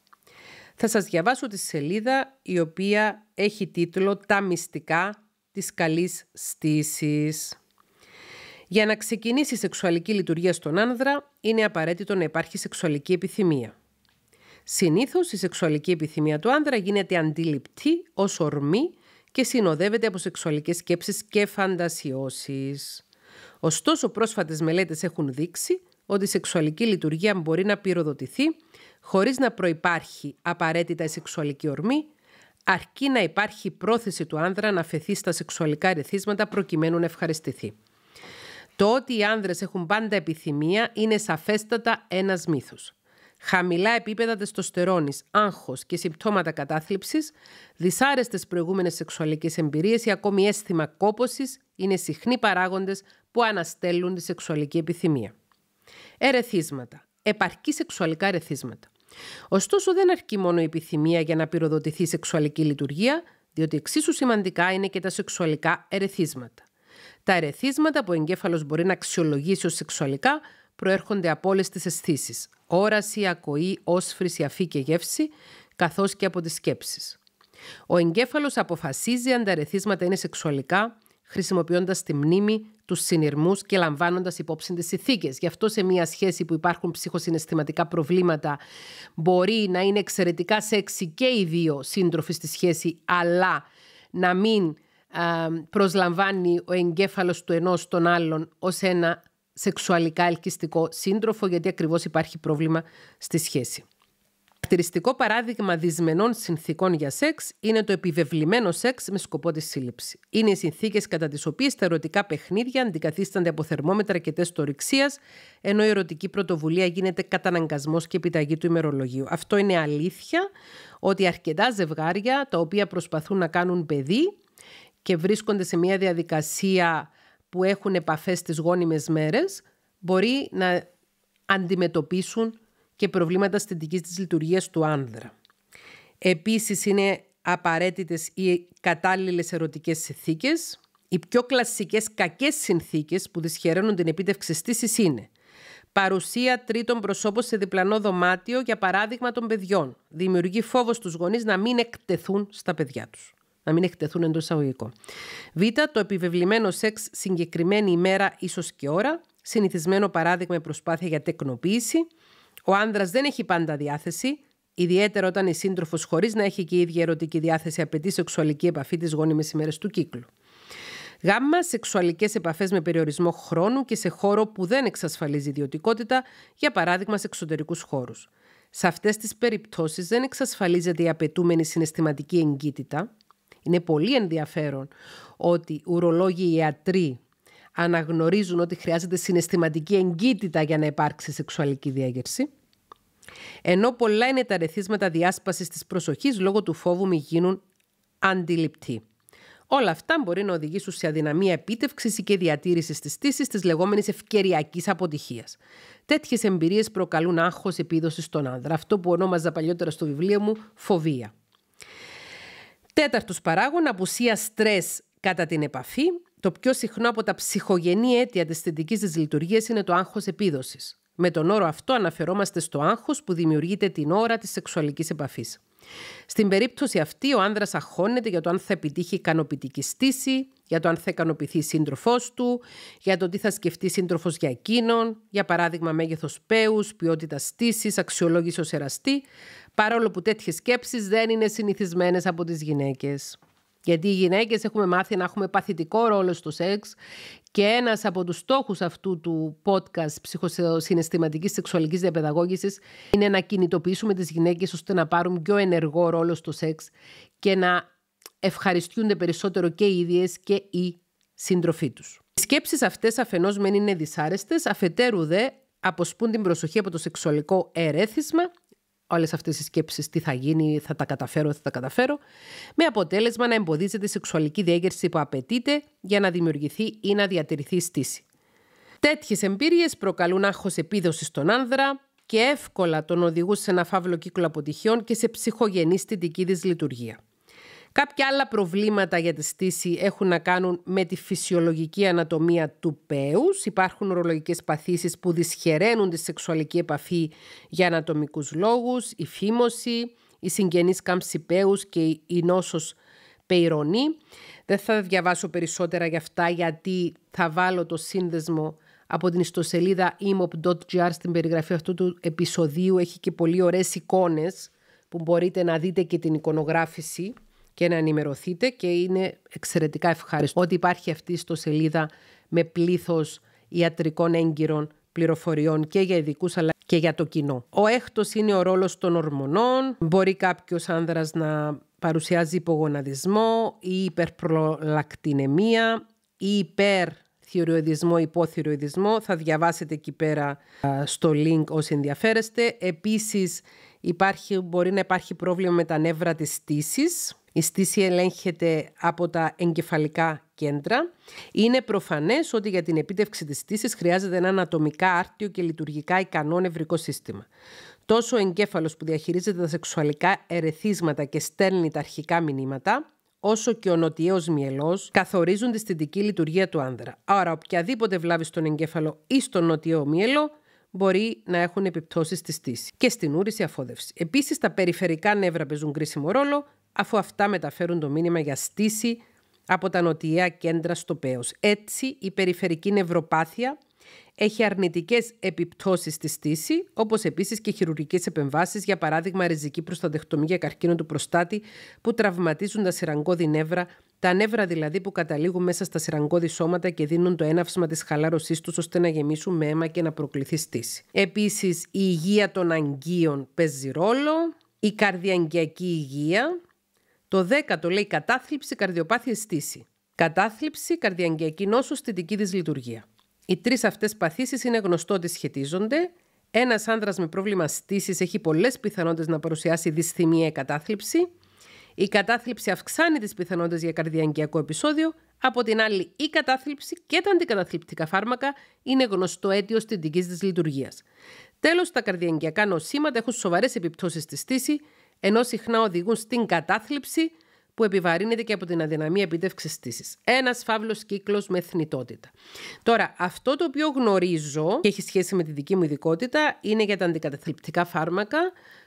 Θα σας διαβάσω τη σελίδα η οποία έχει τίτλο «Τα μυστικά της καλής στήσης». Για να ξεκινήσει η σεξουαλική λειτουργία στον άνδρα, είναι απαραίτητο να υπάρχει σεξουαλική επιθυμία. Συνήθως, η σεξουαλική επιθυμία του άνδρα γίνεται αντιληπτή ως ορμή και συνοδεύεται από σεξουαλικές σκέψεις και φαντασιώσεις. Ωστόσο, πρόσφατες μελέτες έχουν δείξει ότι η σεξουαλική λειτουργία μπορεί να πυροδοτηθεί χωρίς να προϋπάρχει απαραίτητα η σεξουαλική ορμή, αρκεί να υπάρχει πρόθεση του άνδρα να φεθεί στα σεξουαλικά ρεθίσματα προκειμένου να ευχαριστηθεί. Το ότι οι άνδρες έχουν πάντα επιθυμία είναι σαφέστατα ένας μύθος. Χαμηλά επίπεδα τεστοστερόνης, άγχος και συμπτώματα κατάθλιψης, δυσάρεστες προηγούμενες σεξουαλικές εμπειρίες ή ακόμη αίσθημα κόπωσης είναι συχνοί παράγοντες που αναστέλουν τη σεξουαλική επιθυμία. Ερεθίσματα. Επαρκή σεξουαλικά ερεθίσματα. Ωστόσο δεν αρκεί μόνο η επιθυμία για να πυροδοτηθεί η σεξουαλική λειτουργία, διότι εξίσου σημαντικά είναι και τα σεξουαλικά ερεθίσματα. Τα ερεθίσματα που ο εγκέφαλος μπορεί να αξιολογήσει ως σεξουαλικά προέρχονται από όλες τις αισθήσεις. Όραση, ακοή, όσφρηση, αφή και γεύση, καθώς και από τις σκέψεις. Ο εγκέφαλος αποφασίζει αν τα ερεθίσματα είναι σεξουαλικά, χρησιμοποιώντας τη μνήμη, τους συνειρμούς και λαμβάνοντας υπόψη τις ηθίκε. Γι' αυτό σε μια σχέση που υπάρχουν ψυχοσυναισθηματικά προβλήματα, μπορεί να είναι εξαιρετικά σεξι και οι δύο σύντροφοι στη σχέση, αλλά να μην προσλαμβάνει ο εγκέφαλος του ενός τον άλλον ως ένα σεξουαλικά ελκυστικό σύντροφο γιατί ακριβώς υπάρχει πρόβλημα στη σχέση. Χαρακτηριστικό παράδειγμα δυσμενών συνθήκων για σεξ είναι το επιβεβλημένο σεξ με σκοπό τη σύλληψη. Είναι οι συνθήκες κατά τις οποίες τα ερωτικά παιχνίδια αντικαθίστανται από θερμόμετρα και τεστ ορυξίας, ενώ η ερωτική πρωτοβουλία γίνεται καταναγκασμός και επιταγή του ημερολογίου. Αυτό είναι αλήθεια ότι αρκετά ζευγάρια τα οποία προσπαθούν να κάνουν παιδί και βρίσκονται σε μια διαδικασία που έχουν επαφές στις γόνιμες μέρες, μπορεί να αντιμετωπίσουν και προβλήματα στεντικής της λειτουργίας του άνδρα. Επίσης είναι απαραίτητες οι κατάλληλες ερωτικές συνθήκες. Οι πιο κλασικές κακές συνθήκες που δυσχεραίνουν την επίτευξη στήσης είναι παρουσία τρίτων προσώπων σε διπλανό δωμάτιο, για παράδειγμα των παιδιών. Δημιουργεί φόβο στους γονείς να μην εκτεθούν στα παιδιά τους να μην εκτεθούν εντός εισαγωγικών. Β. Το επιβεβλημένο σεξ συγκεκριμένη ημέρα, ίσως και ώρα. Συνηθισμένο παράδειγμα η προσπάθεια για τεκνοποίηση. Ο άνδρας δεν έχει πάντα διάθεση, ιδιαίτερα όταν η σύντροφος, χωρίς να έχει και η ίδια ερωτική διάθεση, απαιτεί σεξουαλική επαφή τι γόνιμες ημέρες του κύκλου. Γ. σεξουαλικές επαφές με περιορισμό χρόνου και σε χώρο που δεν εξασφαλίζει ιδιωτικότητα, για παράδειγμα σε εξωτερικούς χώρους. Σε αυτές τις περιπτώσεις δεν εξασφαλίζεται η απαιτούμενη συναισθηματική εγκύτητα, είναι πολύ ενδιαφέρον ότι ουρολόγοι ιατροί αναγνωρίζουν ότι χρειάζεται συναισθηματική εγκύτητα για να υπάρξει σεξουαλική διάγερση. Ενώ πολλά είναι τα ρεθίσματα διάσπασης της προσοχής λόγω του φόβου μη γίνουν αντιληπτοί. Όλα αυτά μπορεί να οδηγήσουν σε αδυναμία επίτευξης και διατήρησης της τύση της λεγόμενης ευκαιριακής αποτυχίας. Τέτοιες εμπειρίες προκαλούν άγχος επίδοση στον άνδρα, αυτό που ονόμαζα παλιότερα στο βιβλίο μου φοβία. Τέταρτος παράγων, απουσία στρες κατά την επαφή. Το πιο συχνό από τα ψυχογενή αίτια της θετικής της λειτουργίας είναι το άγχος επίδοσης. Με τον όρο αυτό αναφερόμαστε στο άγχος που δημιουργείται την ώρα της σεξουαλικής επαφής. Στην περίπτωση αυτή, ο άνδρας αγχώνεται για το αν θα επιτύχει ικανοποιητική στήση, για το αν θα ικανοποιηθεί η σύντροφός του, για το τι θα σκεφτεί σύντροφος για εκείνον, για παράδειγμα μέγεθος παίου, ποιότητα στήσης, αξιολόγηση ως εραστή, παρόλο που τέτοιες σκέψεις δεν είναι συνηθισμένες από τις γυναίκες. Γιατί οι γυναίκες έχουμε μάθει να έχουμε παθητικό ρόλο στο σεξ και ένας από τους στόχους αυτού του podcast ψυχοσυναισθηματικής σεξουαλικής διαπαιδαγώγησης είναι να κινητοποιήσουμε τις γυναίκες ώστε να πάρουν πιο ενεργό ρόλο στο σεξ και να ευχαριστούνται περισσότερο και οι ίδιες και οι σύντροφοί τους. Οι σκέψεις αυτές αφενός μεν είναι δυσάρεστες, αφετέρου δε αποσπούν την προσοχή από το σεξουαλικό ερέθισμα όλες αυτές οι σκέψεις, τι θα γίνει, θα τα καταφέρω, θα τα καταφέρω, με αποτέλεσμα να εμποδίζεται η σεξουαλική διέγερση που απαιτείται για να δημιουργηθεί ή να διατηρηθεί η στήση. Τέτοιες εμπειρίες προκαλούν άγχος επίδοσης στον άνδρα και εύκολα τον οδηγούν σε ένα φαύλο κύκλο αποτυχιών και σε ψυχογενή στιτική δυσλειτουργία. Κάποια άλλα προβλήματα για τη στήση έχουν να κάνουν με τη φυσιολογική ανατομία του πέους. Υπάρχουν ορολογικές παθήσεις που δυσχεραίνουν τη σεξουαλική επαφή για ανατομικούς λόγους, η φήμωση, η συγγενής κάμψη πέους και η νόσος πεϊρονή. Δεν θα διαβάσω περισσότερα για αυτά γιατί θα βάλω το σύνδεσμο από την ιστοσελίδα imop.gr στην περιγραφή αυτού του επεισοδίου. Έχει και πολύ ωραίες εικόνες που μπορείτε να δείτε και την εικονογράφηση και να ενημερωθείτε και είναι εξαιρετικά ευχάριστο ότι υπάρχει αυτή η σελίδα με πλήθος ιατρικών έγκυρων πληροφοριών και για ειδικούς αλλά και για το κοινό. Ο έκτος είναι ο ρόλος των ορμονών. Μπορεί κάποιος άνδρας να παρουσιάζει υπογοναδισμό ή υπερπρολακτινεμία ή υπερ υπόθυροειδισμό. Θα διαβάσετε εκεί πέρα στο link όσοι ενδιαφέρεστε. Επίσης υπάρχει, μπορεί να υπάρχει πρόβλημα με τα νεύρα της στήσης η στήση ελέγχεται από τα εγκεφαλικά κέντρα. Είναι προφανές ότι για την επίτευξη της στήσης χρειάζεται ένα ανατομικά άρτιο και λειτουργικά ικανό νευρικό σύστημα. Τόσο ο εγκέφαλος που διαχειρίζεται τα σεξουαλικά ερεθίσματα και στέλνει τα αρχικά μηνύματα, όσο και ο νοτιαίος μυελός καθορίζουν τη στιντική λειτουργία του άνδρα. Άρα, οποιαδήποτε βλάβη στον εγκέφαλο ή στον νοτιαίο μυελό μπορεί να έχουν επιπτώσεις στη στήση και στην ούρηση αφόδευση. Επίσης, τα περιφερικά νεύρα παίζουν κρίσιμο ρόλο, αφού αυτά μεταφέρουν το μήνυμα για στήση από τα νοτιαία κέντρα στο πέος. Έτσι, η περιφερική νευροπάθεια έχει αρνητικές επιπτώσεις στη στήση, όπως επίσης και χειρουργικές επεμβάσεις, για παράδειγμα ριζική προστατεκτομή για καρκίνο του προστάτη, που τραυματίζουν τα σειραγκώδη νεύρα, τα νεύρα δηλαδή που καταλήγουν μέσα στα σειραγκώδη σώματα και δίνουν το έναυσμα της χαλάρωσής τους ώστε να γεμίσουν με αίμα και να προκληθεί στήση. Επίσης, η υγεία των αγκίων παίζει ρόλο, η καρδιαγγειακή υγεία, το δέκατο λέει κατάθλιψη, καρδιοπάθεια, στήση. Κατάθλιψη, καρδιαγκιακή νόσο, θετική δυσλειτουργία. Οι τρεις αυτές παθήσεις είναι γνωστό ότι σχετίζονται. Ένας άνδρας με πρόβλημα στήσης έχει πολλές πιθανότητες να παρουσιάσει δυσθυμία ή κατάθλιψη. Η κατάθλιψη αυξάνει τις πιθανότητες για καρδιαγγειακό επεισόδιο. Από την άλλη, η καταθλιψη αυξανει τι πιθανοτητε για καρδιαγκιακό επεισοδιο απο την αλλη η καταθλιψη και τα αντικαταθλιπτικά φάρμακα είναι γνωστό αίτιο θετική δυσλειτουργίας. Τέλος, τα καρδιαγγειακά νοσήματα έχουν σοβαρές επιπτώσεις στη στήση ενώ συχνά οδηγούν στην κατάθλιψη που επιβαρύνεται και από την αδυναμία επίτευξης στήσης. Ένας φαύλος κύκλος με θνητότητα. Τώρα, αυτό το οποίο γνωρίζω και έχει σχέση με τη δική μου ειδικότητα είναι για τα αντικαταθλιπτικά φάρμακα.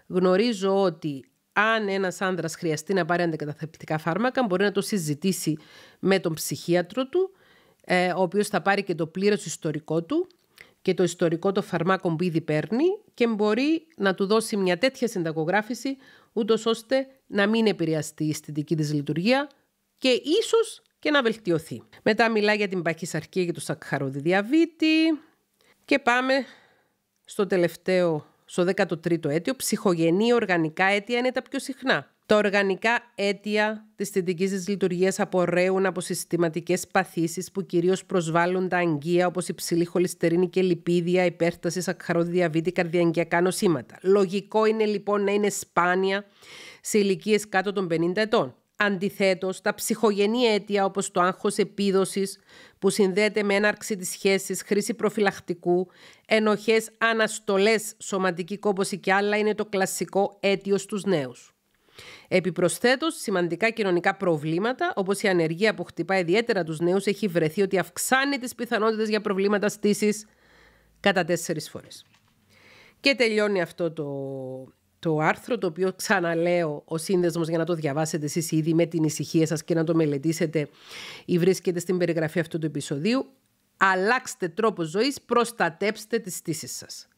Γνωρίζω ότι αν ένας άνδρας χρειαστεί να πάρει αντικαταθλιπτικά φάρμακα, μπορεί να το συζητήσει με τον ψυχίατρο του, ε, ο οποίος θα πάρει και το πλήρως ιστορικό του και το ιστορικό των φαρμάκων που ήδη παίρνει και μπορεί να του δώσει μια τέτοια συνταγογράφηση ούτως ώστε να μην επηρεαστεί η αισθητική της λειτουργία και ίσως και να βελτιωθεί. Μετά μιλά για την παχυσαρκία και το σακχαρόδι διαβήτη και πάμε στο τελευταίο, στο 13ο αίτιο. Ψυχογενή οργανικά αίτια είναι τα πιο συχνά. Τα οργανικά αίτια της θετικής της λειτουργίας απορρέουν από συστηματικές παθήσεις που κυρίως προσβάλλουν τα αγγεία όπως υψηλή χολυστερίνη και λιπίδια, υπέρταση, σακχαροδιαβήτη, καρδιαγγειακά νοσήματα. Λογικό είναι λοιπόν να είναι σπάνια σε ηλικίες κάτω των 50 ετών. Αντιθέτως, τα ψυχογενή αίτια όπως το άγχος επίδοσης που συνδέεται με έναρξη της σχέσης, χρήση προφυλακτικού, ενοχές, αναστολές, σωματική κόποση και άλλα είναι το κλασικό αίτιο στους νέους. Επιπροσθέτως, σημαντικά κοινωνικά προβλήματα, όπως η ανεργία που χτυπά ιδιαίτερα τους νέους, έχει βρεθεί ότι αυξάνει τις πιθανότητες για προβλήματα στήσης κατά τέσσερις φορές. Και τελειώνει αυτό το, το άρθρο, το οποίο ξαναλέω ο σύνδεσμος για να το διαβάσετε εσείς ήδη με την ησυχία σας και να το μελετήσετε ή βρίσκεται στην περιγραφή αυτού του επεισοδίου. Αλλάξτε τρόπο ζωής, προστατέψτε τις στήσεις σας.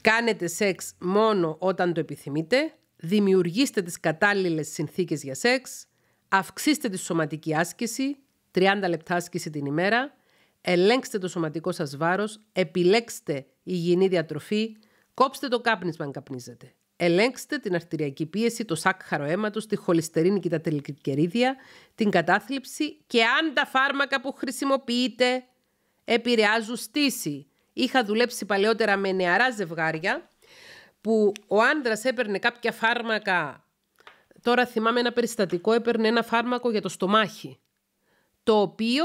Κάνετε σεξ μόνο όταν το επιθυμείτε, δημιουργήστε τις κατάλληλες συνθήκες για σεξ, αυξήστε τη σωματική άσκηση, 30 λεπτά άσκηση την ημέρα, ελέγξτε το σωματικό σας βάρος, επιλέξτε υγιεινή διατροφή, κόψτε το κάπνισμα αν καπνίζετε. Ελέγξτε την αρτηριακή πίεση, το σάκχαρο αίματος, τη χολυστερίνη και τα τελικερίδια, την κατάθλιψη και αν τα φάρμακα που χρησιμοποιείτε επηρεάζουν στήση. Είχα δουλέψει παλαιότερα με νεαρά ζευγάρια που ο άντρας έπαιρνε κάποια φάρμακα. Τώρα θυμάμαι ένα περιστατικό, έπαιρνε ένα φάρμακο για το στομάχι, το οποίο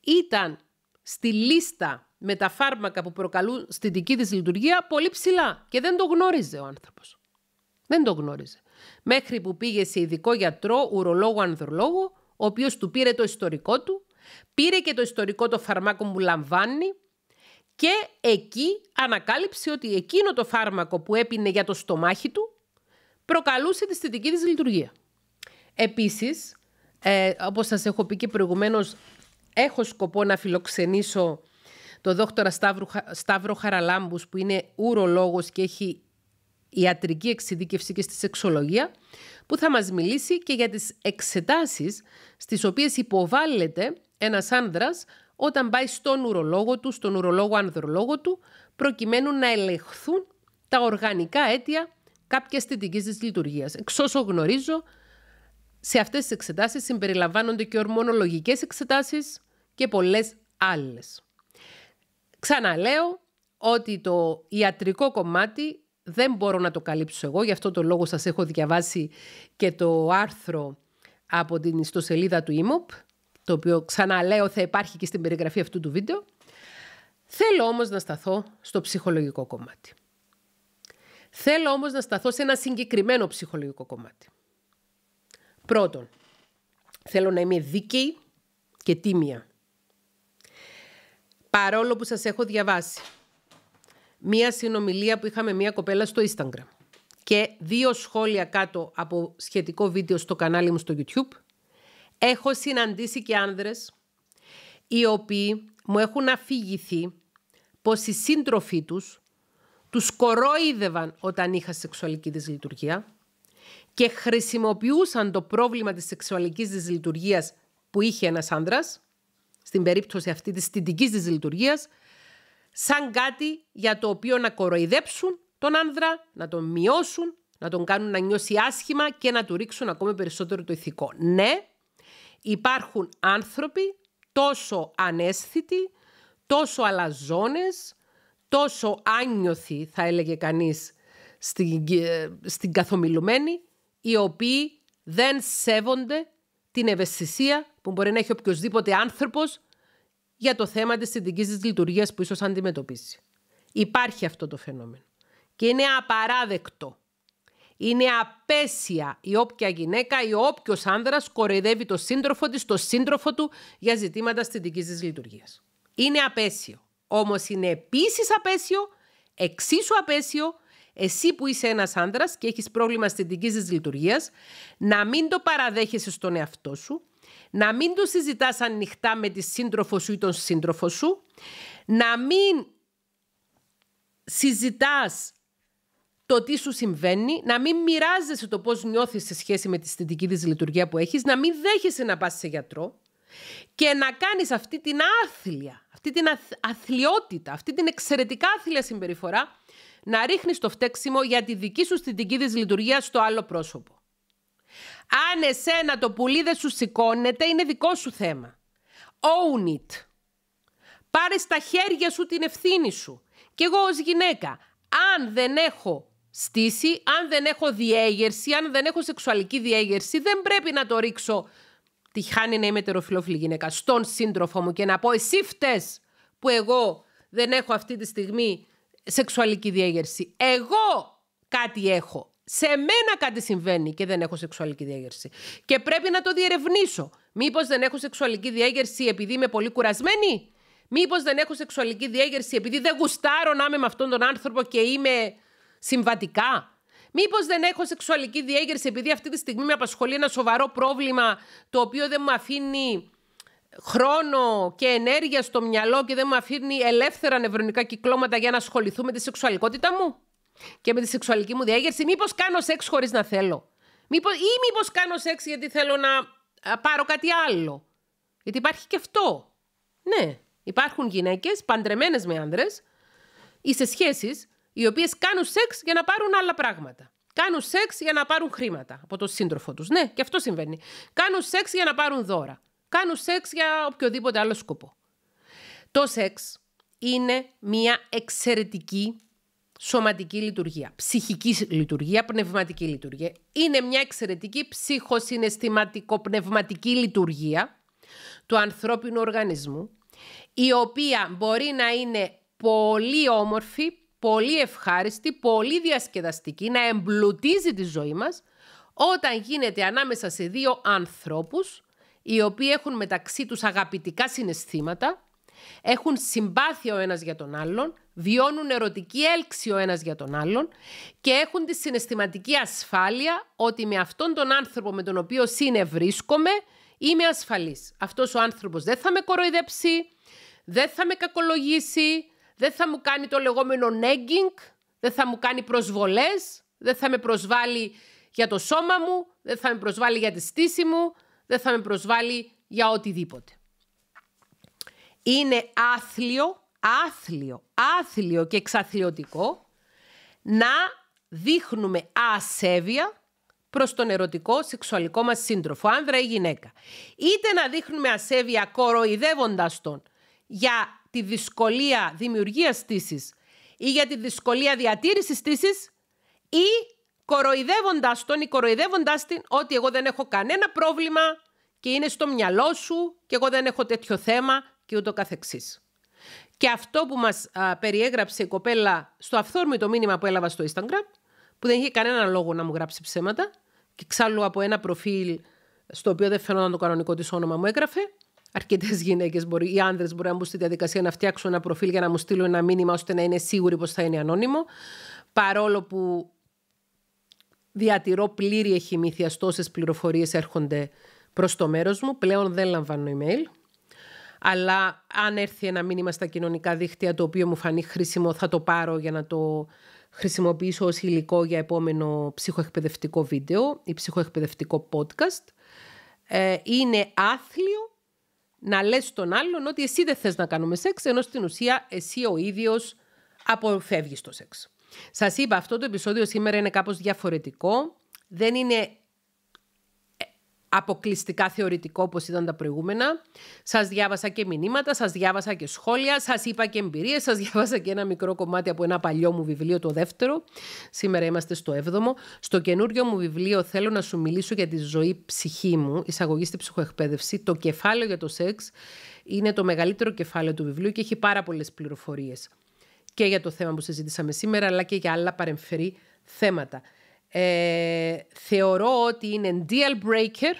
ήταν στη λίστα με τα φάρμακα που προκαλούν στη δική της λειτουργία πολύ ψηλά και δεν το γνώριζε ο άνθρωπος. Δεν το γνώριζε. Μέχρι που πήγε σε ειδικό γιατρό, ουρολόγο, ανδρολόγο, ο οποίος του πήρε το ιστορικό του, πήρε και το ιστορικό το φαρμάκο που λαμβάνει, και εκεί ανακάλυψε ότι εκείνο το φάρμακο που έπινε για το στομάχι του προκαλούσε τη θετική της λειτουργία. Επίσης, ε, όπως σας έχω πει και προηγουμένως, έχω σκοπό να φιλοξενήσω το δόκτορα Σταύρο, Σταύρο Χαραλάμπους που είναι ουρολόγος και έχει ιατρική εξειδίκευση και στη σεξολογία που θα μας μιλήσει και για τις εξετάσεις στις οποίες υποβάλλεται ένας άνδρας όταν πάει στον ουρολόγο του, στον ουρολόγο ανδρολόγο του, προκειμένου να ελεγχθούν τα οργανικά αίτια κάποιας θετικής της λειτουργίας. Εξ όσο γνωρίζω, σε αυτές τις εξετάσεις συμπεριλαμβάνονται και ορμονολογικές εξετάσεις και πολλές άλλες. Ξαναλέω ότι το ιατρικό κομμάτι δεν μπορώ να το καλύψω εγώ, γι' αυτό το λόγο σας έχω διαβάσει και το άρθρο από την ιστοσελίδα του ΙΜΟΠ, e το οποίο ξαναλέω θα υπάρχει και στην περιγραφή αυτού του βίντεο. Θέλω όμως να σταθώ στο ψυχολογικό κομμάτι. Θέλω όμως να σταθώ σε ένα συγκεκριμένο ψυχολογικό κομμάτι. Πρώτον, θέλω να είμαι δίκαιη και τίμια. Παρόλο που σας έχω διαβάσει μία συνομιλία που είχαμε μία κοπέλα στο Instagram και δύο σχόλια κάτω από σχετικό βίντεο στο κανάλι μου στο YouTube Έχω συναντήσει και άνδρες οι οποίοι μου έχουν αφηγηθεί πως οι σύντροφοί τους τους κορόιδευαν όταν είχα σεξουαλική δυσλειτουργία και χρησιμοποιούσαν το πρόβλημα της σεξουαλικής δυσλειτουργίας που είχε ένας άνδρας, στην περίπτωση αυτή της θητικής δυσλειτουργίας, σαν κάτι για το οποίο να κοροϊδέψουν τον άνδρα, να τον μειώσουν, να τον κάνουν να νιώσει άσχημα και να του ρίξουν ακόμα περισσότερο το ηθικό. Ναι, Υπάρχουν άνθρωποι τόσο ανέσθητοι, τόσο αλαζόνες, τόσο άνιωθοι θα έλεγε κανείς στην, στην καθομιλουμένη, οι οποίοι δεν σέβονται την ευαισθησία που μπορεί να έχει οποιοδήποτε άνθρωπος για το θέμα της συνδικής της λειτουργίας που ίσως αντιμετωπίσει. Υπάρχει αυτό το φαινόμενο και είναι απαράδεκτο. Είναι απέσια η όποια γυναίκα ή όποιος άνδρας κοροϊδεύει το σύντροφο της, το σύντροφο του για ζητήματα δική της λειτουργίας. Είναι απέσιο. Όμως είναι επίσης απέσιο, εξίσου απέσιο, εσύ που είσαι ένας άνδρας και έχεις πρόβλημα δική της λειτουργίας, να μην το παραδέχεσαι στον εαυτό σου, να μην το συζητάς ανοιχτά με τη σύντροφο σου ή τον σύντροφο σου, να μην συζητάς το τι σου συμβαίνει, να μην μοιράζεσαι το πώς νιώθεις σε σχέση με τη αισθητική δυσλειτουργία που έχεις, να μην δέχεσαι να πας σε γιατρό και να κάνεις αυτή την άθλια, αυτή την αθ, αθλιότητα, αυτή την εξαιρετικά άθλια συμπεριφορά να ρίχνεις το φταίξιμο για τη δική σου αισθητική δυσλειτουργία στο άλλο πρόσωπο. Αν εσένα το πουλί δεν σου σηκώνεται, είναι δικό σου θέμα. Own it. Πάρε στα χέρια σου την ευθύνη σου. Και εγώ ως γυναίκα, αν δεν έχω στήσει, αν δεν έχω διέγερση, αν δεν έχω σεξουαλική διέγερση, δεν πρέπει να το ρίξω. Τη χάνει να είμαι τεροφιλόφιλη γυναίκα στον σύντροφο μου και να πω εσύ φτες που εγώ δεν έχω αυτή τη στιγμή σεξουαλική διέγερση. Εγώ κάτι έχω. Σε μένα κάτι συμβαίνει και δεν έχω σεξουαλική διέγερση. Και πρέπει να το διερευνήσω. Μήπως δεν έχω σεξουαλική διέγερση επειδή είμαι πολύ κουρασμένη. Μήπως δεν έχω σεξουαλική διέγερση επειδή δεν γουστάρω να είμαι με αυτόν τον άνθρωπο και είμαι συμβατικά. Μήπως δεν έχω σεξουαλική διέγερση επειδή αυτή τη στιγμή με απασχολεί ένα σοβαρό πρόβλημα το οποίο δεν μου αφήνει χρόνο και ενέργεια στο μυαλό και δεν μου αφήνει ελεύθερα νευρονικά κυκλώματα για να ασχοληθώ με τη σεξουαλικότητα μου και με τη σεξουαλική μου διέγερση. Μήπως κάνω σεξ χωρίς να θέλω. Μήπως, ή μήπως κάνω σεξ γιατί θέλω να πάρω κάτι άλλο. Γιατί υπάρχει και αυτό. Ναι, υπάρχουν γυναίκες παντρεμένες με άνδρες ή σε σχέσεις οι οποίες κάνουν σεξ για να πάρουν άλλα πράγματα. Κάνουν σεξ για να πάρουν χρήματα από τον σύντροφο τους. Ναι, και αυτό συμβαίνει. Κάνουν σεξ για να πάρουν δώρα. Κάνουν σεξ για οποιοδήποτε άλλο σκοπό. Το σεξ είναι μια εξαιρετική σωματική λειτουργία, ψυχική λειτουργία, πνευματική λειτουργία. Είναι μια εξαιρετική ψυχοσυναισθηματικο-πνευματική λειτουργία του ανθρώπινου οργανισμού, η οποία μπορεί να είναι πολύ όμορφη, πολύ ευχάριστη, πολύ διασκεδαστική, να εμπλουτίζει τη ζωή μας όταν γίνεται ανάμεσα σε δύο ανθρώπους οι οποίοι έχουν μεταξύ τους αγαπητικά συναισθήματα, έχουν συμπάθεια ο ένας για τον άλλον, βιώνουν ερωτική έλξη ο ένας για τον άλλον και έχουν τη συναισθηματική ασφάλεια ότι με αυτόν τον άνθρωπο με τον οποίο συνευρίσκομαι είμαι ασφαλής. Αυτός ο άνθρωπος δεν θα με κοροϊδέψει, δεν θα με κακολογήσει, δεν θα μου κάνει το λεγόμενο nagging, δεν θα μου κάνει προσβολές, δεν θα με προσβάλλει για το σώμα μου, δεν θα με προσβάλλει για τη στήση μου, δεν θα με προσβάλλει για οτιδήποτε. Είναι άθλιο, άθλιο, άθλιο και εξαθλιωτικό να δείχνουμε ασέβεια προς τον ερωτικό σεξουαλικό μας σύντροφο, άνδρα ή γυναίκα. Είτε να δείχνουμε ασέβεια κοροϊδεύοντας τον για τη δυσκολία δημιουργίας στήσης ή για τη δυσκολία διατήρησης στήσης ή κοροϊδεύοντας τον ή κοροϊδεύοντας την ότι εγώ δεν έχω κανένα πρόβλημα και είναι στο μυαλό σου και εγώ δεν έχω τέτοιο θέμα και ούτω καθεξής. Και αυτό που μας περιέγραψε η κοπέλα στο αυθόρμητο μήνυμα που έλαβα στο Instagram, που δεν είχε κανένα λόγο να μου γράψει ψέματα, και εξάλλου από ένα προφίλ στο οποίο δεν φαινόταν το κανονικό της όνομα μου έγραφε, Αρκετές γυναίκες μπορεί, οι άνδρες μπορεί να μπουν στη διαδικασία να φτιάξουν ένα προφίλ για να μου στείλουν ένα μήνυμα ώστε να είναι σίγουροι πως θα είναι ανώνυμο. Παρόλο που διατηρώ πλήρη εχημήθεια στο πληροφορίες έρχονται προς το μέρος μου, πλέον δεν λαμβάνω email. Αλλά αν έρθει ένα μήνυμα στα κοινωνικά δίκτυα το οποίο μου φανεί χρήσιμο, θα το πάρω για να το χρησιμοποιήσω ως υλικό για επόμενο ψυχοεκπαιδευτικό βίντεο ή ψυχοεκπαιδευτικό podcast. Ε, είναι άθλιο να λες στον άλλον ότι εσύ δεν θες να κάνουμε σεξ, ενώ στην ουσία εσύ ο ίδιος αποφεύγεις το σεξ. Σας είπα, αυτό το επεισόδιο σήμερα είναι κάπως διαφορετικό. Δεν είναι αποκλειστικά θεωρητικό όπως ήταν τα προηγούμενα. Σας διάβασα και μηνύματα, σας διάβασα και σχόλια, σας είπα και εμπειρίες, σας διάβασα και ένα μικρό κομμάτι από ένα παλιό μου βιβλίο, το δεύτερο. Σήμερα είμαστε στο έβδομο. Στο καινούριο μου βιβλίο θέλω να σου μιλήσω για τη ζωή ψυχή μου, εισαγωγή στη ψυχοεκπαίδευση. Το κεφάλαιο για το σεξ είναι το μεγαλύτερο κεφάλαιο του βιβλίου και έχει πάρα πολλές πληροφορίες και για το θέμα που συζήτησαμε σήμερα, αλλά και για άλλα παρεμφερή θέματα. Ε, θεωρώ ότι είναι deal breaker,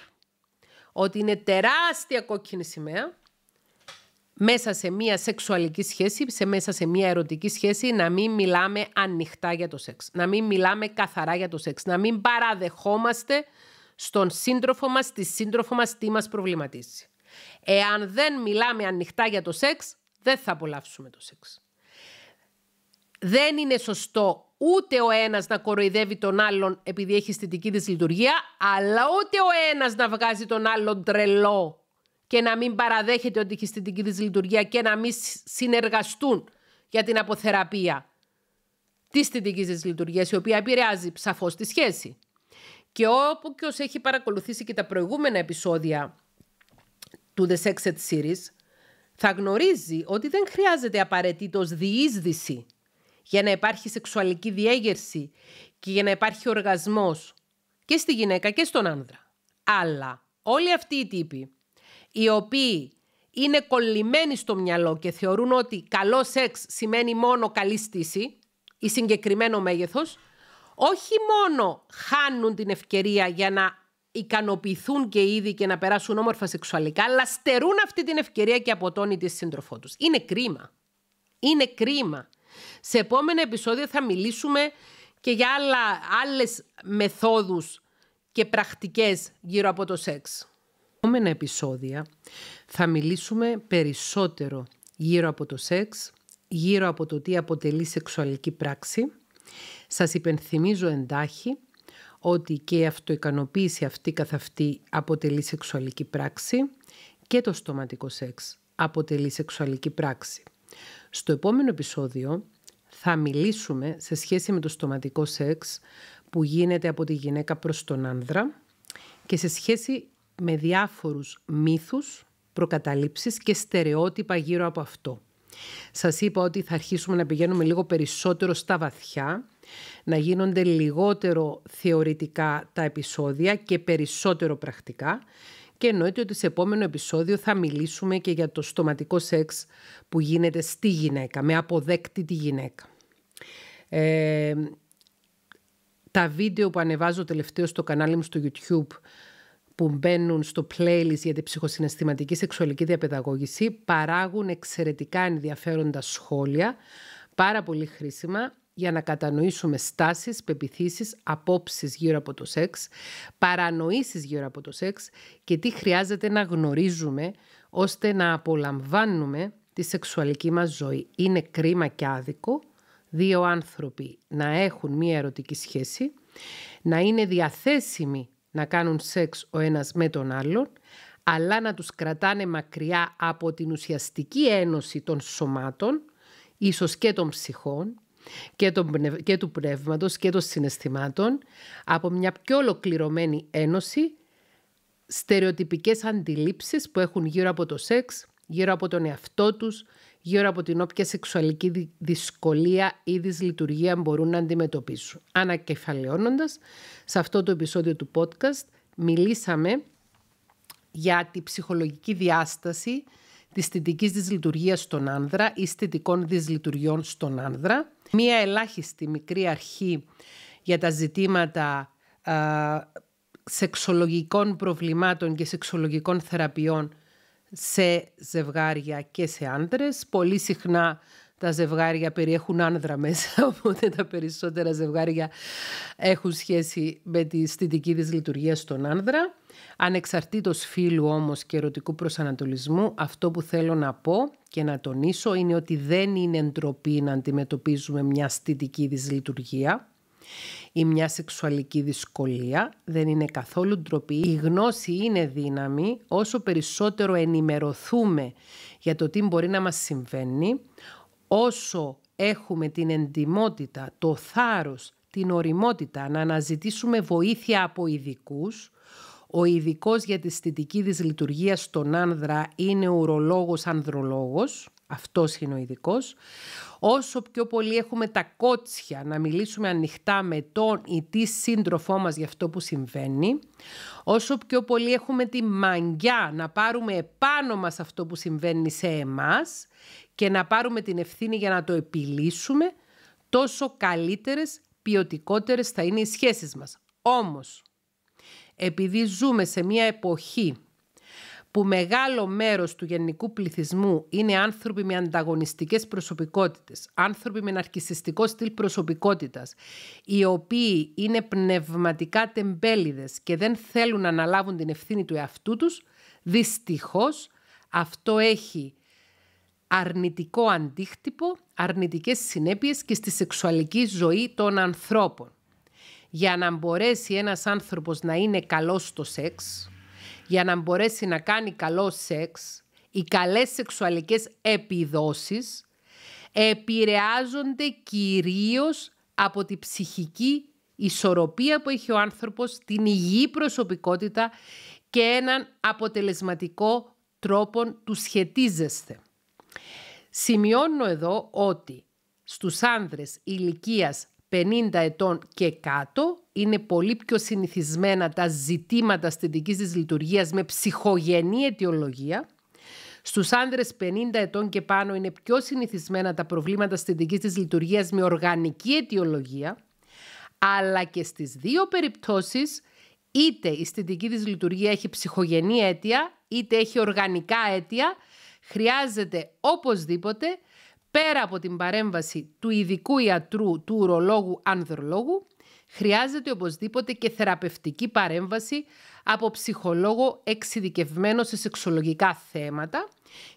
ότι είναι τεράστια κόκκινη σημαία μέσα σε μία σεξουαλική σχέση, σε μέσα σε μία ερωτική σχέση, να μην μιλάμε ανοιχτά για το σεξ. Να μην μιλάμε καθαρά για το σεξ. Να μην παραδεχόμαστε στον σύντροφο μας, τη σύντροφο μας, τι μας προβληματίζει. Εάν δεν μιλάμε ανοιχτά για το σεξ, δεν θα απολαύσουμε το σεξ. Δεν είναι σωστό ούτε ο ένας να κοροϊδεύει τον άλλον επειδή έχει αισθητική δυσλειτουργία, αλλά ούτε ο ένας να βγάζει τον άλλον τρελό και να μην παραδέχεται ότι έχει αισθητική δυσλειτουργία και να μην συνεργαστούν για την αποθεραπεία της αισθητικής δυσλειτουργίας, η οποία επηρεάζει σαφώς τη σχέση. Και όποιο έχει παρακολουθήσει και τα προηγούμενα επεισόδια του The Sex Series, θα γνωρίζει ότι δεν χρειάζεται απαραίτητος διείσδυση για να υπάρχει σεξουαλική διέγερση και για να υπάρχει οργασμός και στη γυναίκα και στον άνδρα. Αλλά όλοι αυτοί οι τύποι, οι οποίοι είναι κολλημένοι στο μυαλό και θεωρούν ότι καλό σεξ σημαίνει μόνο καλή στήση ή συγκεκριμένο μέγεθος, όχι μόνο χάνουν την ευκαιρία για να ικανοποιηθούν και ήδη και να περάσουν όμορφα σεξουαλικά, αλλά στερούν αυτή την ευκαιρία και από τον ή τη σύντροφό τους. Είναι κρίμα. Είναι κρίμα. Σε επόμενα επεισόδια θα μιλήσουμε και για άλλα, άλλες μεθόδους και πρακτικές γύρω από το σεξ. Σε επόμενα επεισόδια θα μιλήσουμε περισσότερο γύρω από το σεξ, γύρω από το τι αποτελεί σεξουαλική πράξη. Σας υπενθυμίζω εντάχει ότι και η αυτοικανοποίηση αυτή καθ' αυτή αποτελεί σεξουαλική πράξη και το στοματικό σεξ αποτελεί σεξουαλική πράξη. Στο επόμενο επεισόδιο θα μιλήσουμε σε σχέση με το στοματικό σεξ που γίνεται από τη γυναίκα προς τον άνδρα και σε σχέση με διάφορους μύθους, προκαταλήψεις και στερεότυπα γύρω από αυτό. Σας είπα ότι θα αρχίσουμε να πηγαίνουμε λίγο περισσότερο στα βαθιά, να γίνονται λιγότερο θεωρητικά τα επεισόδια και περισσότερο πρακτικά και εννοείται ότι σε επόμενο επεισόδιο θα μιλήσουμε και για το στοματικό σεξ που γίνεται στη γυναίκα, με αποδέκτη τη γυναίκα. Ε, τα βίντεο που ανεβάζω τελευταίο στο κανάλι μου στο YouTube που μπαίνουν στο playlist για την ψυχοσυναισθηματική σεξουαλική διαπαιδαγώγηση παράγουν εξαιρετικά ενδιαφέροντα σχόλια, πάρα πολύ χρήσιμα για να κατανοήσουμε στάσεις, πεπιθήσεις, απόψεις γύρω από το σεξ, παρανοήσεις γύρω από το σεξ και τι χρειάζεται να γνωρίζουμε ώστε να απολαμβάνουμε τη σεξουαλική μας ζωή. Είναι κρίμα και άδικο δύο άνθρωποι να έχουν μία ερωτική σχέση, να είναι διαθέσιμοι να κάνουν σεξ ο ένας με τον άλλον, αλλά να τους κρατάνε μακριά από την ουσιαστική ένωση των σωμάτων, ίσως και των ψυχών, και, του πνεύματος και των συναισθημάτων από μια πιο ολοκληρωμένη ένωση στερεοτυπικές αντιλήψεις που έχουν γύρω από το σεξ, γύρω από τον εαυτό τους, γύρω από την όποια σεξουαλική δυσκολία ή δυσλειτουργία μπορούν να αντιμετωπίσουν. Ανακεφαλαιώνοντας, σε αυτό το επεισόδιο του podcast μιλήσαμε για τη ψυχολογική διάσταση της θετικής δυσλειτουργίας στον άνδρα ή θετικών δυσλειτουργιών στον άνδρα, μία ελάχιστη μικρή αρχή για τα ζητήματα α, σεξολογικών προβλημάτων και σεξολογικών θεραπείων σε ζευγάρια και σε άντρες. Πολύ συχνά τα ζευγάρια περιέχουν άνδρα μέσα, οπότε τα περισσότερα ζευγάρια έχουν σχέση με τη στιτική της λειτουργίας των άνδρα. Ανεξαρτήτως φίλου όμως και ερωτικού προσανατολισμού, αυτό που θέλω να πω και να τονίσω είναι ότι δεν είναι ντροπή να αντιμετωπίζουμε μια αισθητική δυσλειτουργία ή μια σεξουαλική δυσκολία. Δεν είναι καθόλου ντροπή. Η γνώση είναι δύναμη. Όσο περισσότερο ενημερωθούμε για το τι μπορεί να μας συμβαίνει, όσο έχουμε την εντιμότητα, το θάρρος, την οριμότητα να αναζητήσουμε βοήθεια από ειδικούς, ο ειδικός για τη στιτική δυσλειτουργία στον άνδρα είναι ουρολόγος-ανδρολόγος. Αυτός είναι ο ειδικός. Όσο πιο πολύ έχουμε τα κότσια να μιλήσουμε ανοιχτά με τον ή τη σύντροφό μας για αυτό που συμβαίνει, όσο πιο πολύ έχουμε τη μαγιά να πάρουμε επάνω μας αυτό που συμβαίνει σε εμάς και να πάρουμε την ευθύνη για να το επιλύσουμε, τόσο καλύτερες, ποιοτικότερες θα είναι οι σχέσεις μας. Όμως, επειδή ζούμε σε μια εποχή που μεγάλο μέρος του γενικού πληθυσμού είναι άνθρωποι με ανταγωνιστικές προσωπικότητες, άνθρωποι με ναρκισιστικό στυλ προσωπικότητας, οι οποίοι είναι πνευματικά τεμπέληδες και δεν θέλουν να αναλάβουν την ευθύνη του εαυτού τους, δυστυχώς αυτό έχει αρνητικό αντίκτυπο, αρνητικές συνέπειες και στη σεξουαλική ζωή των ανθρώπων για να μπορέσει ένας άνθρωπος να είναι καλός στο σεξ, για να μπορέσει να κάνει καλό σεξ, οι καλές σεξουαλικές επιδόσεις επηρεάζονται κυρίως από τη ψυχική ισορροπία που έχει ο άνθρωπος, την υγιή προσωπικότητα και έναν αποτελεσματικό τρόπο του σχετίζεσθε. Σημειώνω εδώ ότι στους άνδρες ηλικίας 50 ετών και κάτω είναι πολύ πιο συνηθισμένα τα ζητήματα δική της λειτουργίας με ψυχογενή αιτιολογία. Στους άνδρες 50 ετών και πάνω είναι πιο συνηθισμένα τα προβλήματα δική της λειτουργίας με οργανική αιτιολογία. Αλλά και στις δύο περιπτώσεις είτε η αισθητική της λειτουργία έχει ψυχογενή αίτια είτε έχει οργανικά αίτια χρειάζεται οπωσδήποτε πέρα από την παρέμβαση του ειδικού ιατρού, του ουρολόγου, ανδρολόγου, χρειάζεται οπωσδήποτε και θεραπευτική παρέμβαση από ψυχολόγο εξειδικευμένο σε σεξολογικά θέματα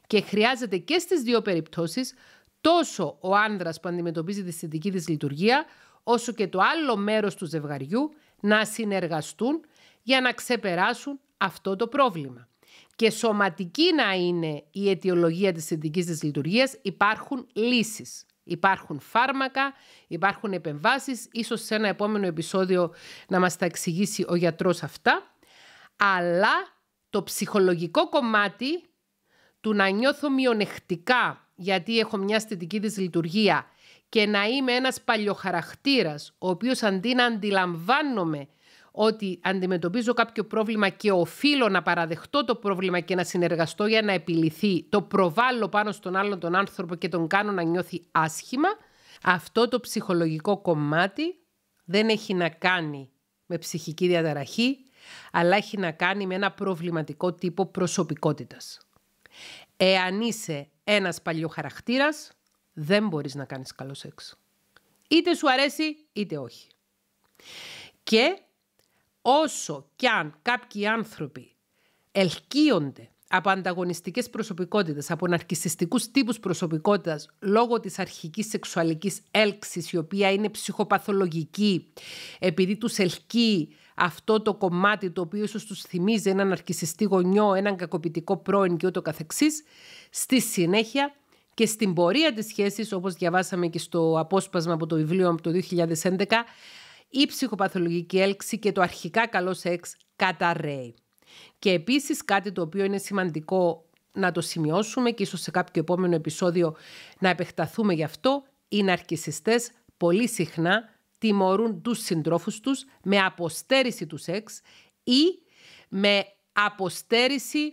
και χρειάζεται και στις δύο περιπτώσεις τόσο ο άνδρας που αντιμετωπίζει τη της λειτουργία όσο και το άλλο μέρος του ζευγαριού να συνεργαστούν για να ξεπεράσουν αυτό το πρόβλημα και σωματική να είναι η αιτιολογία της θετική της υπάρχουν λύσεις. Υπάρχουν φάρμακα, υπάρχουν επεμβάσεις, ίσως σε ένα επόμενο επεισόδιο να μας τα εξηγήσει ο γιατρός αυτά. Αλλά το ψυχολογικό κομμάτι του να νιώθω μειονεκτικά γιατί έχω μια αισθητική δυσλειτουργία και να είμαι ένας παλιοχαρακτήρας ο οποίος αντί να αντιλαμβάνομαι ότι αντιμετωπίζω κάποιο πρόβλημα και οφείλω να παραδεχτώ το πρόβλημα και να συνεργαστώ για να επιληθεί, το προβάλλω πάνω στον άλλον τον άνθρωπο και τον κάνω να νιώθει άσχημα, αυτό το ψυχολογικό κομμάτι δεν έχει να κάνει με ψυχική διαταραχή, αλλά έχει να κάνει με ένα προβληματικό τύπο προσωπικότητας. Εάν είσαι ένας παλιοχαρακτήρας, δεν μπορείς να κάνεις καλό σεξ. Είτε σου αρέσει, είτε όχι. Και όσο κι αν κάποιοι άνθρωποι ελκύονται από ανταγωνιστικές προσωπικότητες, από ναρκιστικού τύπους προσωπικότητας, λόγω της αρχικής σεξουαλικής έλξης, η οποία είναι ψυχοπαθολογική, επειδή τους ελκύει αυτό το κομμάτι το οποίο ίσως τους θυμίζει έναν ναρκιστή γονιό, έναν κακοποιητικό πρώην και ούτω καθεξής, στη συνέχεια και στην πορεία της σχέσης, όπως διαβάσαμε και στο απόσπασμα από το βιβλίο από το 2011, η ψυχοπαθολογική έλξη και το αρχικά καλό σεξ καταραίει. Και επίσης κάτι το οποίο είναι σημαντικό να το σημειώσουμε και ίσως σε κάποιο επόμενο επεισόδιο να επεκταθούμε γι' αυτό, οι ναρκισιστές πολύ συχνά τιμωρούν τους συντρόφους τους με αποστέρηση του σεξ ή με αποστέρηση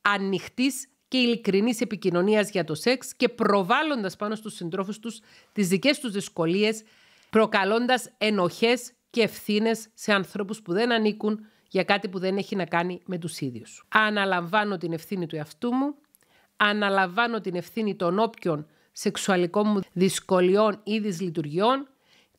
ανοιχτής και ειλικρινής επικοινωνίας για το σεξ και προβάλλοντας πάνω στους συντρόφους τους τις δικές τους δυσκολίες, προκαλώντας ενοχές και ευθύνες σε ανθρώπους που δεν ανήκουν για κάτι που δεν έχει να κάνει με τους ίδιους. Αναλαμβάνω την ευθύνη του εαυτού μου, αναλαμβάνω την ευθύνη των όποιων σεξουαλικών μου δυσκολιών ή δυσλειτουργιών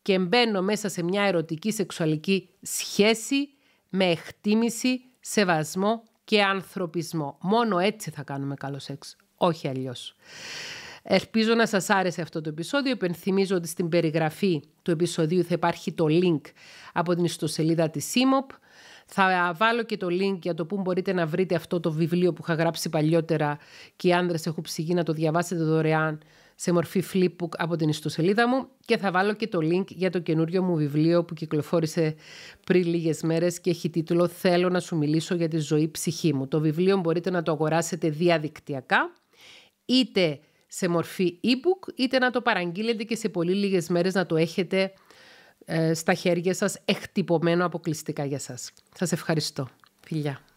και μπαίνω μέσα σε μια ερωτική σεξουαλική σχέση με εκτίμηση, σεβασμό και ανθρωπισμό. Μόνο έτσι θα κάνουμε καλό σεξ, όχι αλλιώς. Ελπίζω να σας άρεσε αυτό το επεισόδιο. Υπενθυμίζω ότι στην περιγραφή του επεισοδίου θα υπάρχει το link από την ιστοσελίδα της CMOP. Θα βάλω και το link για το που μπορείτε να βρείτε αυτό το βιβλίο που είχα γράψει παλιότερα και οι άνδρες έχουν ψυγεί να το διαβάσετε δωρεάν σε μορφή flipbook από την ιστοσελίδα μου και θα βάλω και το link για το καινούριο μου βιβλίο που κυκλοφόρησε πριν λίγες μέρες και έχει τίτλο «Θέλω να σου μιλήσω για τη ζωή ψυχή μου». Το βιβλίο μπορείτε να το αγοράσετε διαδικτυακά είτε σε μορφή e-book είτε να το παραγγείλετε και σε πολύ λίγες μέρες να το έχετε ε, στα χέρια σας εκτυπωμένο αποκλειστικά για σας. Σας ευχαριστώ. Φιλιά.